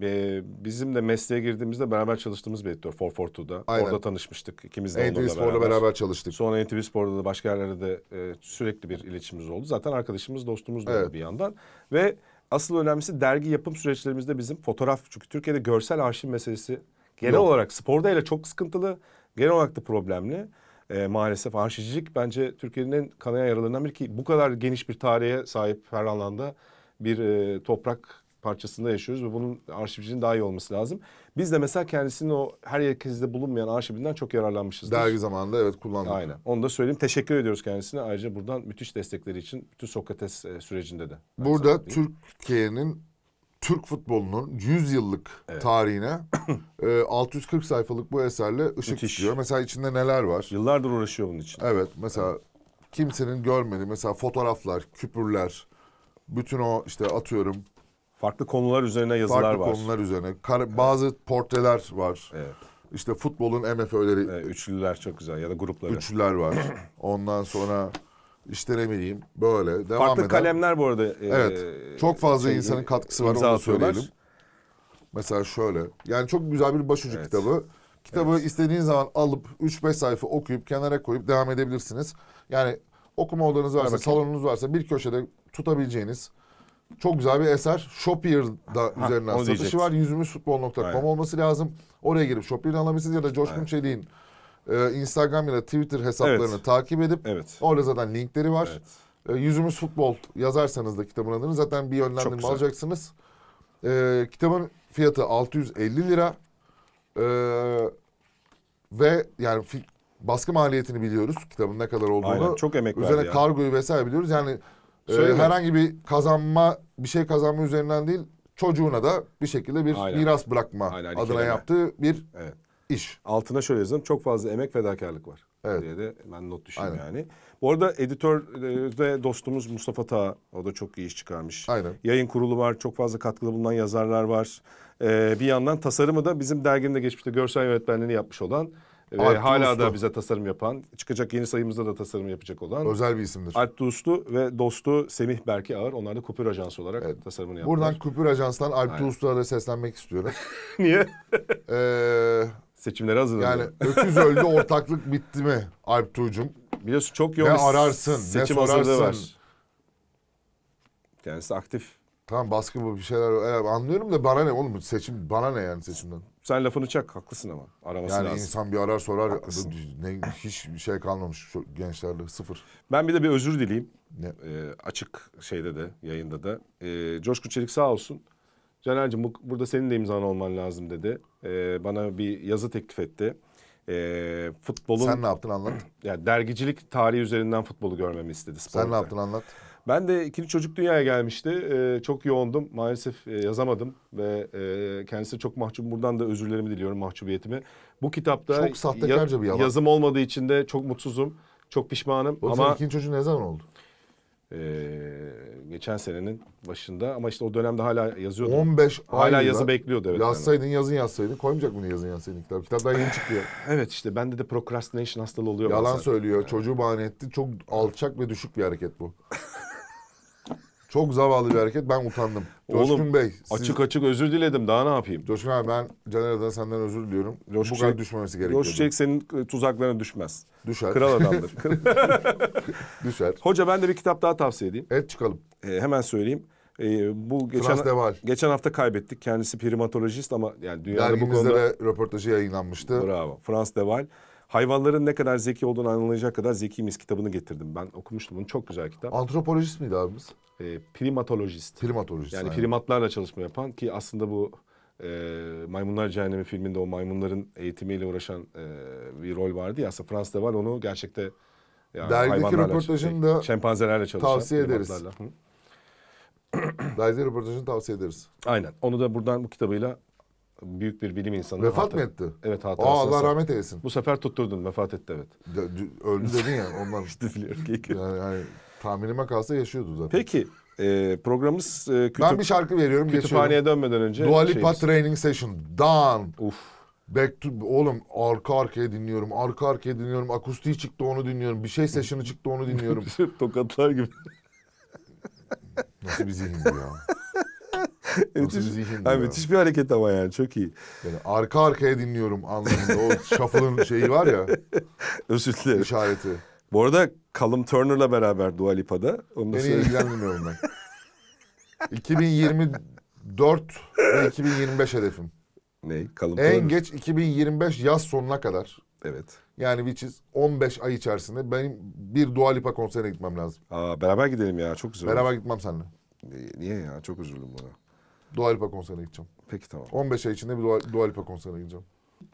Ee, bizim de mesleğe girdiğimizde beraber çalıştığımız bir editör 442'da. Aynen. Orada tanışmıştık. İkimiz de NTV Spor'la beraber. beraber çalıştık. Sonra NTV Spor'da da başka yerlerde de e, sürekli bir iletişimimiz oldu. Zaten arkadaşımız, dostumuz da evet. bir yandan. Ve asıl önemlisi dergi yapım süreçlerimizde bizim fotoğraf. Çünkü Türkiye'de görsel arşiv meselesi genel Yok. olarak sporda ile çok sıkıntılı. Genel olarak da problemli e, maalesef arşivcilik bence Türkiye'nin en kanayan yaralarından biri ki bu kadar geniş bir tarihe sahip her alanda bir e, toprak parçasında yaşıyoruz ve bunun arşivcinin daha iyi olması lazım. Biz de mesela kendisinin o her herkeste bulunmayan arşivinden çok yararlanmışız. Dergi zamanında evet kullandık. Aynen. Onu da söyleyeyim. Teşekkür ediyoruz kendisine. Ayrıca buradan müthiş destekleri için bütün Sokrates e, sürecinde de. Burada Türkiye'nin Türk futbolunun 100 yıllık evet. tarihine (coughs) e, 640 sayfalık bu eserle ışık Müthiş. tutuyor. Mesela içinde neler var? Yıllardır uğraşıyor bunun için. Evet mesela evet. kimsenin görmediği mesela fotoğraflar, küpürler, bütün o işte atıyorum. Farklı konular üzerine yazılar farklı var. Farklı konular üzerine. Kar- evet. Bazı portreler var. Evet. İşte futbolun MFÖ'leri. Evet, üçlüler çok güzel ya da grupları. Üçlüler var. (coughs) Ondan sonra işte ne böyle devam Farklı eden. Farklı kalemler bu arada. E, evet. Çok fazla şey, insanın katkısı var onu da söyleyelim. Mesela şöyle. Yani çok güzel bir başucu evet. kitabı. Kitabı evet. istediğiniz zaman alıp 3-5 sayfa okuyup kenara koyup devam edebilirsiniz. Yani okuma odanız varsa, Bakayım. salonunuz varsa bir köşede tutabileceğiniz çok güzel bir eser. Shopier'da ha, üzerinden satışı diyeceksin. var. Yüzümüz futbol.com olması lazım. Oraya girip Shopier'den alabilirsiniz ya da Coşkun Çelik'in e, Instagram ya da Twitter hesaplarını evet. takip edip evet. orada zaten linkleri var. Evet. E, Yüzümüz Futbol yazarsanız da kitabın adını zaten bir yönlendirme alacaksınız. E, kitabın fiyatı 650 lira. E, ve yani fi, baskı maliyetini biliyoruz kitabın ne kadar olduğunu. Aynen, çok emek Üzerine yani. kargoyu vesaire biliyoruz. Yani E, herhangi bir kazanma, bir şey kazanma üzerinden değil çocuğuna da bir şekilde bir Aynen. miras bırakma Aynen. Hani adına Kelime. yaptığı bir evet iş. Altına şöyle yazdım Çok fazla emek fedakarlık var. Evet. Diye de ben not düşeyim yani. Bu arada editör de dostumuz Mustafa Ta, O da çok iyi iş çıkarmış. Aynen. Yayın kurulu var. Çok fazla katkıda bulunan yazarlar var. Ee, bir yandan tasarımı da bizim dergimde geçmişte görsel yönetmenliğini yapmış olan ve Alp hala Uslu. da bize tasarım yapan, çıkacak yeni sayımızda da tasarım yapacak olan. Özel bir isimdir. Alp Tuğuslu ve dostu Semih Berke Ağır. Onlar da Kupür Ajansı olarak evet. tasarımını yaptılar. Buradan Kupür Ajans'tan Alp Tuğuslu'ya da seslenmek istiyorum. (laughs) Niye? ee, Seçimlere hazırlanıyor. Yani öküz öldü ortaklık bitti mi Alp Tuğ'cum? Biliyorsun çok yoğun ne ararsın, seçim ne sorarsın. var. Kendisi aktif. Tamam baskı bu bir şeyler e, anlıyorum da bana ne oğlum seçim bana ne yani seçimden. Sen lafını çak haklısın ama araması yani lazım. Yani insan bir arar sorar ne, hiç bir şey kalmamış şu gençlerde sıfır. Ben bir de bir özür dileyim. Ne? Ee, açık şeyde de yayında da. Ee, Coşkun Çelik sağ olsun Caner'cim bu, burada senin de imzan olman lazım dedi. Ee, bana bir yazı teklif etti. Ee, futbolun... Sen ne yaptın anlat. (clears throat) yani dergicilik tarihi üzerinden futbolu görmemi istedi. Sporta. Sen ne yaptın anlat. Ben de ikinci çocuk dünyaya gelmişti. Ee, çok yoğundum. Maalesef e, yazamadım ve e, kendisi çok mahcup. Buradan da özürlerimi diliyorum mahcubiyetimi. Bu kitapta çok sahtekarca ya, bir yalan. yazım olmadığı için de çok mutsuzum. Çok pişmanım Oğlum ama... ikinci çocuğun ne zaman oldu? Ee, geçen senenin başında ama işte o dönemde hala yazıyordu. 15 hala yazı bekliyordu evet. Yazsaydın yani. yazın yazsaydın koymayacak mı yazın yazsaydın kitap. Kitap daha yeni çıktı (sighs) evet işte bende de procrastination hastalığı oluyor. Yalan bazen. söylüyor. Yani. Çocuğu bahane etti. Çok alçak ve düşük bir hareket bu. (laughs) Çok zavallı bir hareket. Ben utandım. Coşkun Oğlum, Bey. Siz... Açık açık özür diledim. Daha ne yapayım? Coşkun abi ben Caner adına senden özür diliyorum. Coşkun Bu kadar düşmemesi gerekiyor. Coşkun senin e, tuzaklarına düşmez. Düşer. Kral adamdır. (laughs) (laughs) Düşer. Hoca ben de bir kitap daha tavsiye edeyim. Evet çıkalım. Ee, hemen söyleyeyim. Ee, bu geçen geçen hafta kaybettik. Kendisi primatolojist ama yani dünyada Dergimizde bu konuda... röportajı yayınlanmıştı. Bravo. Frans Deval. Hayvanların ne kadar zeki olduğunu anlayacak kadar zeki mis kitabını getirdim. Ben okumuştum bunu. Çok güzel kitap. Antropolojist miydi abimiz? E, ee, primatolojist. Primatolojist. Yani, yani primatlarla çalışma yapan ki aslında bu e, Maymunlar Cehennemi filminde o maymunların eğitimiyle uğraşan e, bir rol vardı ya. Aslında Fransa'da var onu gerçekte yani Dergideki röportajını şey, da şempanzelerle çalışan tavsiye ederiz. Dergideki röportajını tavsiye ederiz. Aynen. Onu da buradan bu kitabıyla büyük bir bilim insanı. Vefat hatır, mı etti? Evet hatırası. Aa, Allah rahmet eylesin. Bu sefer tutturdun vefat etti evet. De, öldü dedin ya ondan. (laughs) işte biliyorum. yani, yani tahminime kalsa yaşıyordu zaten. Peki e, programımız e, kütüp... Ben bir şarkı veriyorum. Kütüphaneye geçiyorum. dönmeden önce. Dua Lipa Training Session. Dan. Uf. Back to, oğlum arka arkaya dinliyorum. Arka arkaya dinliyorum. Akustiği çıktı onu dinliyorum. Bir şey session'ı çıktı onu dinliyorum. (laughs) Tokatlar gibi. Nasıl bir zihin bu ya? (laughs) müthiş, yani müthiş bir hareket ama yani çok iyi. Yani arka arkaya dinliyorum anlamında o shuffle'ın şeyi var ya. (laughs) Özür dilerim. İşareti. Bu arada Callum Turner'la beraber Dua Lipa'da. Onu Beni ilgilendirmiyorum ben. 2024 ve 2025 hedefim. Ne? Callum en Turner. geç 2025 yaz sonuna kadar. Evet. Yani which is 15 ay içerisinde benim bir Dua Lipa konserine gitmem lazım. Aa, beraber gidelim ya çok güzel. Beraber olur. gitmem seninle. Niye ya? Çok üzüldüm buna. Dua Lipa konserine gideceğim. Peki tamam. 15 ay içinde bir Dua, Dua Lipa konserine gideceğim.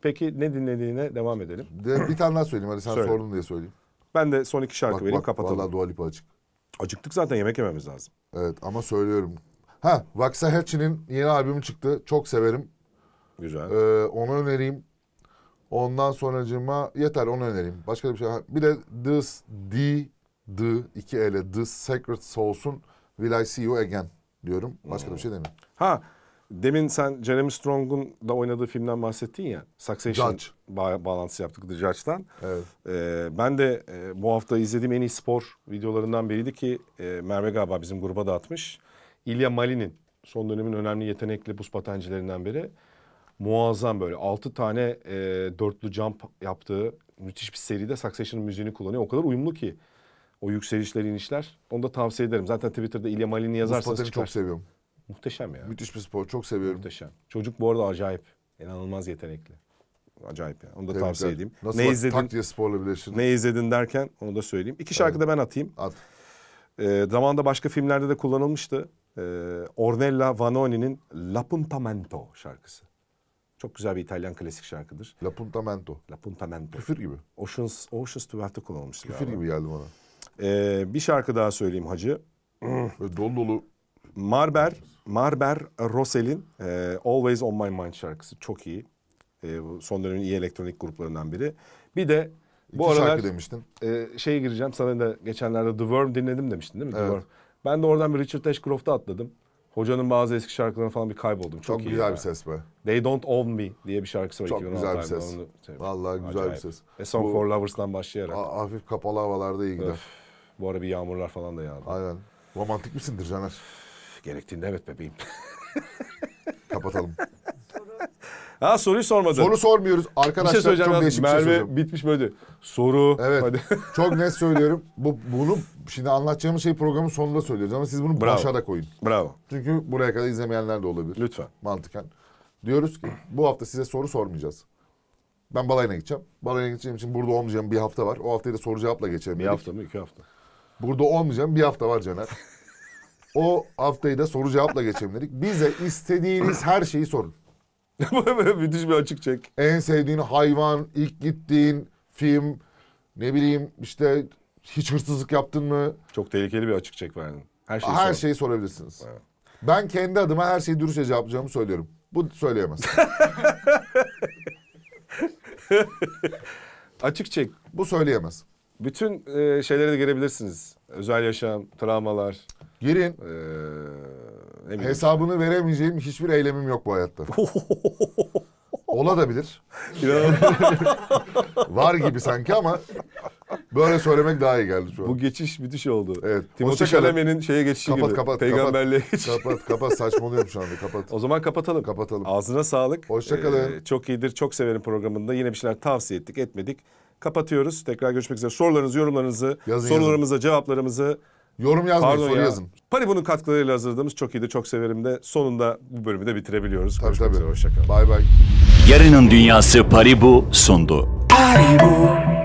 Peki ne dinlediğine devam edelim. De, bir tane daha söyleyeyim hani sen Söyle. sordun diye söyleyeyim. Ben de son iki şarkı bak, vereyim bak, kapatalım. Valla Dua Lipa açık. Acıktık zaten yemek yememiz lazım. Evet ama söylüyorum. Ha Waxahachie'nin yeni albümü çıktı. Çok severim. Güzel. Ee, onu önereyim. Ondan sonracıma yeter onu önereyim. Başka bir şey. Bir de This D D iki ele The Sacred Souls'un Will I See You Again diyorum. Başka hmm. bir şey demiyorum. Ha demin sen Jeremy Strong'un da oynadığı filmden bahsettin ya. Succession Judge. Ba- bağlantısı yaptık The Judge'dan. Evet. Ee, ben de e, bu hafta izlediğim en iyi spor videolarından biriydi ki e, Merve galiba bizim gruba dağıtmış. İlya Malin'in son dönemin önemli yetenekli buz patencilerinden biri. Muazzam böyle altı tane e, dörtlü jump yaptığı müthiş bir seride Succession'ın müziğini kullanıyor. O kadar uyumlu ki. O yükselişler, inişler. Onu da tavsiye ederim. Zaten Twitter'da İlya Malin'i yazarsanız çıkar. çok seviyorum. Muhteşem ya. Müthiş bir spor. Çok seviyorum. Muhteşem. Çocuk bu arada acayip. İnanılmaz yetenekli. Acayip yani. Onu da Tebrikler. tavsiye edeyim. Nasıl ne bak, izledin? Tak sporla birleştirdin. Ne izledin derken onu da söyleyeyim. İki şarkı da ben atayım. At. Ee, zamanında başka filmlerde de kullanılmıştı. Ee, Ornella Vanoni'nin L'Appuntamento şarkısı. Çok güzel bir İtalyan klasik şarkıdır. L'Appuntamento. L'Appuntamento. Küfür gibi. Oceans, Oceans 12'de kullanılmıştı Küfür galiba. gibi geldi bana. Ee, bir şarkı daha söyleyeyim hacı. Hmm, dolu dolu. Marber, Marber Rosel'in e, Always On My Mind şarkısı çok iyi. E, son dönemin iyi elektronik gruplarından biri. Bir de bu İki aralar, şarkı demiştin. E, şeye gireceğim sana da geçenlerde The Worm dinledim demiştin değil mi? Evet. The Worm. Ben de oradan bir Richard Ashcroft'a atladım. Hocanın bazı eski şarkılarına falan bir kayboldum. Çok, Çok iyi güzel yani. bir ses be. They Don't Own Me diye bir şarkısı var. Çok güzel bir ses. Onu, şey, Vallahi güzel bir ses. Ve Song Bu, for Lovers'dan başlayarak. A, hafif kapalı havalarda iyi gider. Öf. Bu ara bir yağmurlar falan da yağdı. Aynen. Romantik misindir Caner? Gerektiğinde evet bebeğim. (laughs) Kapatalım. Ha soruyu sormadın. Soru sormuyoruz. Arkadaşlar bir şey söyleyeceğim çok değişik şey Merve bir şey bitmiş böyle Soru. Evet. Hadi. (laughs) çok net söylüyorum. Bu, bunu şimdi anlatacağımız şey programın sonunda söylüyoruz ama siz bunu Bravo. başa da koyun. Bravo. Çünkü buraya kadar izlemeyenler de olabilir. Lütfen. Mantıken. Diyoruz ki bu hafta size soru sormayacağız. Ben balayına gideceğim. Balayına gideceğim için burada olmayacağım bir hafta var. O haftayı da soru cevapla geçelim. Bir hafta mı? iki hafta. Burada olmayacağım. Bir hafta var Caner. O haftayı da soru cevapla geçelim dedik. Bize istediğiniz her şeyi sorun. (laughs) Müthiş bir açık çek. En sevdiğin hayvan, ilk gittiğin film, ne bileyim işte hiç hırsızlık yaptın mı? Çok tehlikeli bir açık çek verdin. Her şeyi, her şeyi sorabilirsiniz. Evet. Ben kendi adıma her şeyi dürüstçe cevaplayacağımı söylüyorum. Bu söyleyemez. (laughs) açık çek. Bu söyleyemez. Bütün e, şeylere de girebilirsiniz. Özel yaşam, travmalar. Girin. Ee, ne Hesabını veremeyeceğim hiçbir eylemim yok bu hayatta. (laughs) Olabilir. Var gibi sanki ama böyle söylemek daha iyi geldi şu an. Bu geçiş müthiş oldu. Evet. Timothée Hoşçakalın. Chalamet'in şeye geçişi Kapat, gibi. kapat, Peygamberliğe geçiş. Kapat kapat saçmalıyorum şu anda kapat. O zaman kapatalım. Kapatalım. Ağzına sağlık. Hoşçakalın. Ee, çok iyidir, çok severim programında. Yine bir şeyler tavsiye ettik, etmedik. Kapatıyoruz. Tekrar görüşmek üzere. Sorularınızı, yorumlarınızı, Yazın, sorularımıza cevaplarımızı Yorum yazmayın Pardon soru ya. yazın. Paribu'nun katkılarıyla hazırladığımız çok iyiydi çok severim de sonunda bu bölümü de bitirebiliyoruz. Tabii Görüşmek tabii. Hoşçakalın. Bay bay. Yarının Dünyası Paribu sundu. Paribu.